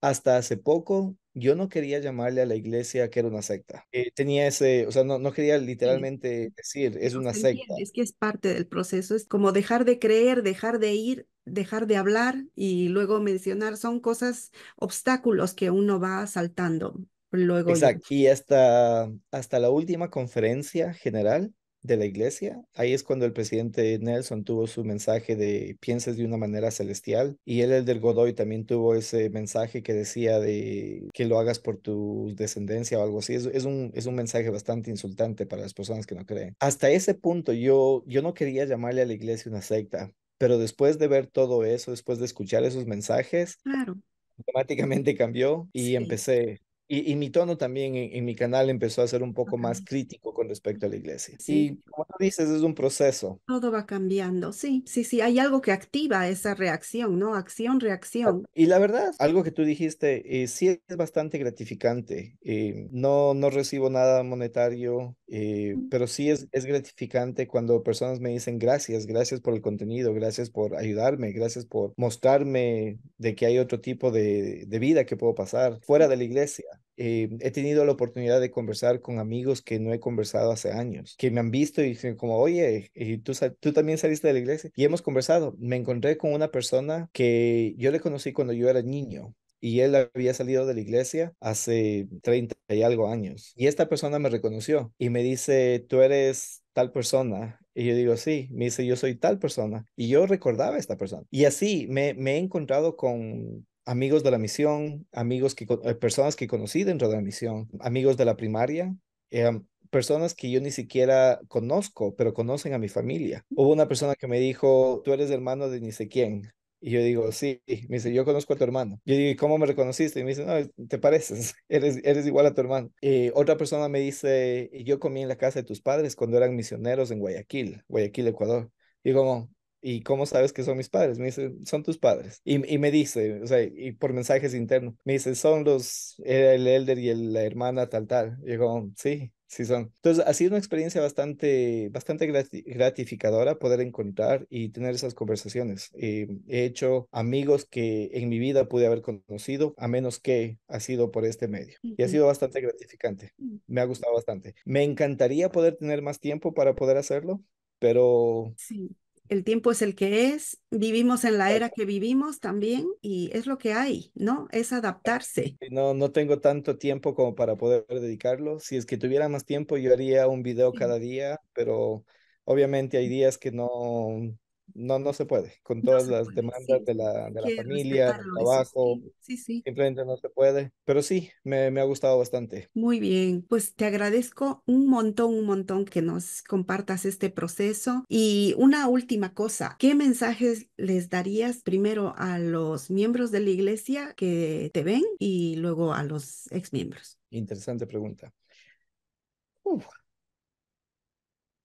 hasta hace poco yo no quería llamarle a la iglesia que era una secta. Eh, tenía ese, o sea, no, no quería literalmente decir, es una secta. Es que es parte del proceso, es como dejar de creer, dejar de ir, dejar de hablar y luego mencionar, son cosas, obstáculos que uno va saltando Luego Exacto. Y hasta, hasta la última conferencia general de la iglesia, ahí es cuando el presidente Nelson tuvo su mensaje de pienses de una manera celestial y él, el del Godoy, también tuvo ese mensaje que decía de que lo hagas por tu descendencia o algo así. Es, es, un, es un mensaje bastante insultante para las personas que no creen. Hasta ese punto yo, yo no quería llamarle a la iglesia una secta, pero después de ver todo eso, después de escuchar esos mensajes, claro automáticamente cambió y empecé, y, mi tono también en, mi canal empezó a ser un poco más crítico con respecto a la iglesia. Sí. Y como dices, es un proceso. Todo va cambiando, sí, sí, sí, hay algo que activa esa reacción, ¿no? Acción, ah, reacción. Y la verdad, algo que tú dijiste, eh, sí es bastante gratificante. Eh, no, no recibo nada monetario, eh, pero sí es, gratificante cuando personas me dicen gracias, gracias por el contenido, gracias por ayudarme, gracias por mostrarme de que hay otro tipo de, vida que puedo pasar fuera de la iglesia. Eh, he tenido la oportunidad de conversar con amigos que no he conversado hace años, que me han visto y dicen como, oye, eh, ¿tú, tú también saliste de la iglesia. Y hemos conversado. Me encontré con una persona que yo le conocí cuando yo era niño y él había salido de la iglesia hace 30 y algo años. Y esta persona me reconoció y me dice, tú eres tal persona. Y yo digo, sí, me dice, yo soy tal persona. Y yo recordaba a esta persona. Y así me, he encontrado con amigos de la misión, amigos que, eh, personas que conocí dentro de la misión, amigos de la primaria, eh, personas que yo ni siquiera conozco, pero conocen a mi familia. Hubo una persona que me dijo, tú eres hermano de ni sé quién. Y yo digo, sí. Me dice, yo conozco a tu hermano. Yo digo, ¿y cómo me reconociste? Y me dice, no, te pareces, eres, eres igual a tu hermano. Y eh, otra persona me dice, yo comí en la casa de tus padres cuando eran misioneros en Guayaquil, Guayaquil, Ecuador. Y como, ¿y cómo sabes que son mis padres? Me dice, son tus padres. Y, y me dice, o sea, y por mensajes internos, me dice, son los, el elder y la hermana tal, tal. Y yo como, sí. Sí son. Entonces, ha sido una experiencia bastante, bastante gratificadora poder encontrar y tener esas conversaciones. Eh, he hecho amigos que en mi vida pude haber conocido, a menos que ha sido por este medio. Y ha sido bastante gratificante. Mm. Me ha gustado bastante. Me encantaría poder tener más tiempo para poder hacerlo, pero sí el tiempo es el que es, vivimos en la era que vivimos también y es lo que hay, ¿no? Es adaptarse. No, no tengo tanto tiempo como para poder dedicarlo. Si es que tuviera más tiempo, yo haría un video cada día, pero obviamente hay días que no, no, no se puede, con todas las demandas de la, familia, del trabajo, sí, simplemente no se puede, pero sí, me, me, ha gustado bastante. Muy bien, pues te agradezco un montón, un montón que nos compartas este proceso. Y una última cosa, ¿qué mensajes les darías primero a los miembros de la iglesia que te ven y luego a los exmiembros? Interesante pregunta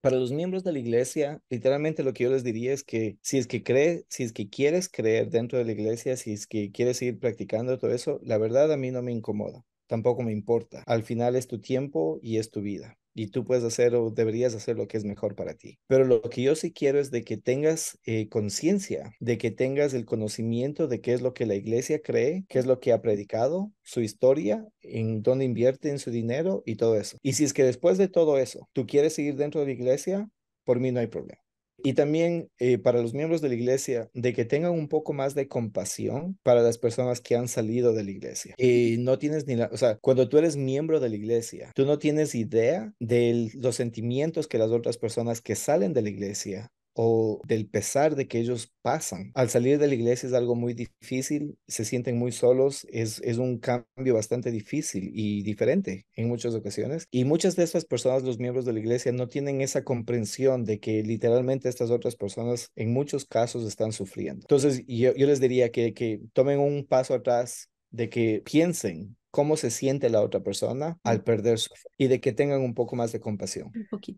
para los miembros de la iglesia, literalmente lo que yo les diría es que si es que crees, si es que quieres creer dentro de la iglesia, si es que quieres seguir practicando todo eso, la verdad a mí no me incomoda, tampoco me importa. Al final es tu tiempo y es tu vida y tú puedes hacer o deberías hacer lo que es mejor para ti. Pero lo que yo sí quiero es de que tengas eh, conciencia, de que tengas el conocimiento de qué es lo que la iglesia cree, qué es lo que ha predicado, su historia, en dónde invierte en su dinero y todo eso. Y si es que después de todo eso, tú quieres seguir dentro de la iglesia, por mí no hay problema. Y también eh, para los miembros de la iglesia, de que tengan un poco más de compasión para las personas que han salido de la iglesia. Y no tienes ni la, o sea, cuando tú eres miembro de la iglesia, tú no tienes idea de los sentimientos que las otras personas que salen de la iglesia o del pesar de que ellos pasan. Al salir de la iglesia es algo muy difícil, se sienten muy solos, es, es un cambio bastante difícil y diferente en muchas ocasiones. Y muchas de estas personas, los miembros de la iglesia, no tienen esa comprensión de que literalmente estas otras personas en muchos casos están sufriendo. Entonces, yo, les diría que, tomen un paso atrás de que piensen cómo se siente la otra persona al perder su y de que tengan un poco más de compasión.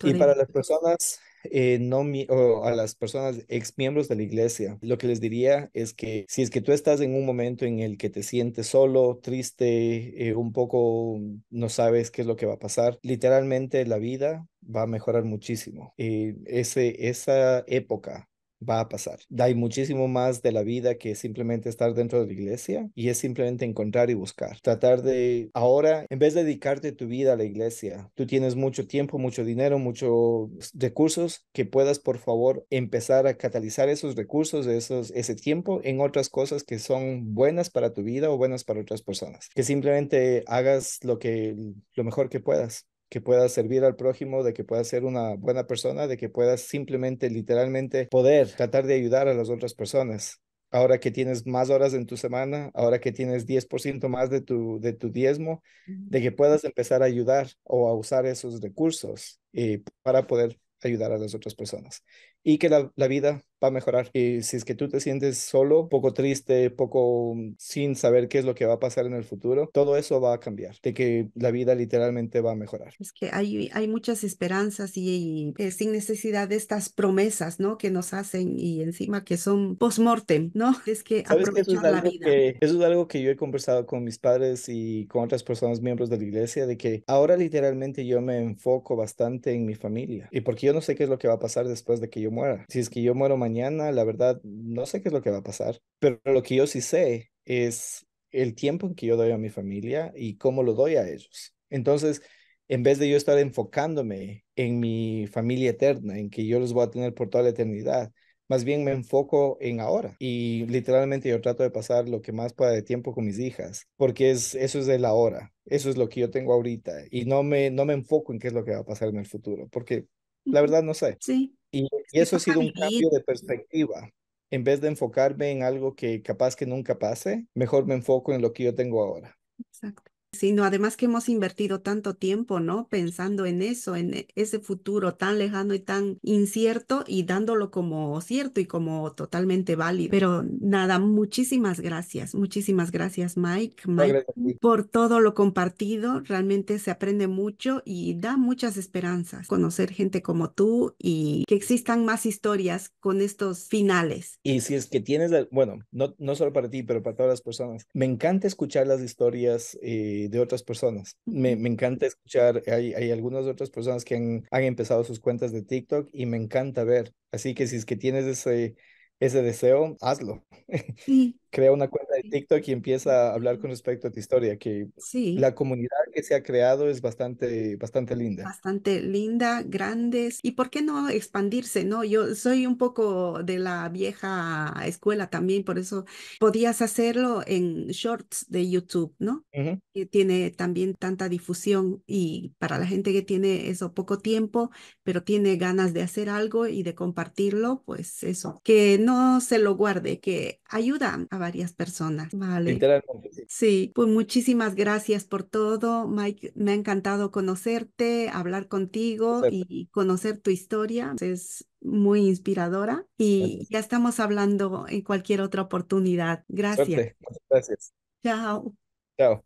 y para las personas eh, no a las personas ex miembros de la iglesia, lo que les diría es que si es que tú estás en un momento en el que te sientes solo, triste, eh, un poco no sabes qué es lo que va a pasar, literalmente la vida va a mejorar muchísimo. Eh, esa época va a pasar. Hay muchísimo más de la vida que simplemente estar dentro de la iglesia y es simplemente encontrar y buscar. Tratar de ahora, en vez de dedicarte tu vida a la iglesia, tú tienes mucho tiempo, mucho dinero, muchos recursos que puedas, por favor, empezar a catalizar esos recursos, esos, ese tiempo en otras cosas que son buenas para tu vida o buenas para otras personas. Que simplemente hagas lo que lo mejor que puedas que puedas servir al prójimo, de que pueda ser una buena persona, de que puedas simplemente, literalmente, poder tratar de ayudar a las otras personas. Ahora que tienes más horas en tu semana, ahora que tienes 10% más de tu, de tu diezmo, de que puedas empezar a ayudar o a usar esos recursos eh, para poder ayudar a las otras personas y que la, la, vida va a mejorar. Y si es que tú te sientes solo, poco triste, poco mm, sin saber qué es lo que va a pasar en el futuro, todo eso va a cambiar, de que la vida literalmente va a mejorar. Es que hay, hay muchas esperanzas y, eh, sin necesidad de estas promesas, ¿no? Que nos hacen y encima que son post ¿no? Es que aprovechar la vida. Que, eso es algo que yo he conversado con mis padres y con otras personas, miembros de la iglesia, de que ahora literalmente yo me enfoco bastante en mi familia y porque yo no sé qué es lo que va a pasar después de que yo muera. Si es que yo muero mañana, la verdad, no sé qué es lo que va a pasar, pero lo que yo sí sé es el tiempo en que yo doy a mi familia y cómo lo doy a ellos. Entonces, en vez de yo estar enfocándome en mi familia eterna, en que yo los voy a tener por toda la eternidad, más bien me enfoco en ahora y literalmente yo trato de pasar lo que más pueda de tiempo con mis hijas, porque es eso es el ahora, eso es lo que yo tengo ahorita y no me no me enfoco en qué es lo que va a pasar en el futuro, porque la verdad no sé. Sí, y, eso ha sido un cambio de perspectiva. En vez de enfocarme en algo que capaz que nunca pase, mejor me enfoco en lo que yo tengo ahora. Exacto sino además que hemos invertido tanto tiempo, ¿no? Pensando en eso, en e, ese futuro tan lejano y tan incierto y dándolo como cierto y como totalmente válido. Pero nada, muchísimas gracias, muchísimas gracias Mike, por todo lo compartido, realmente se aprende mucho y da muchas esperanzas conocer gente como tú y que existan más historias con estos finales. Y si es que tienes, bueno, no, no solo para ti, pero para todas las personas, me encanta escuchar las historias. Eh, de, otras personas. Me, encanta escuchar, hay, algunas otras personas que han, empezado sus cuentas de TikTok y me encanta ver. Así que si es que tienes ese, ese deseo, hazlo. Sí crea una cuenta de TikTok y empieza a hablar con respecto a tu historia, que la comunidad que se ha creado es bastante, bastante linda. Bastante linda, grandes. ¿Y por qué no expandirse? No, yo soy un poco de la vieja escuela también, por eso podías hacerlo en shorts de YouTube, ¿no? Que tiene también tanta difusión y para la gente que tiene eso poco tiempo, pero tiene ganas de hacer algo y de compartirlo, pues eso, que no se lo guarde, que ayuda a varias personas. Vale. Sí. pues muchísimas gracias por todo, Mike. Me ha encantado conocerte, hablar contigo y conocer tu historia. Es muy inspiradora y ya estamos hablando en cualquier otra oportunidad. Gracias. Gracias. Chao. Chao.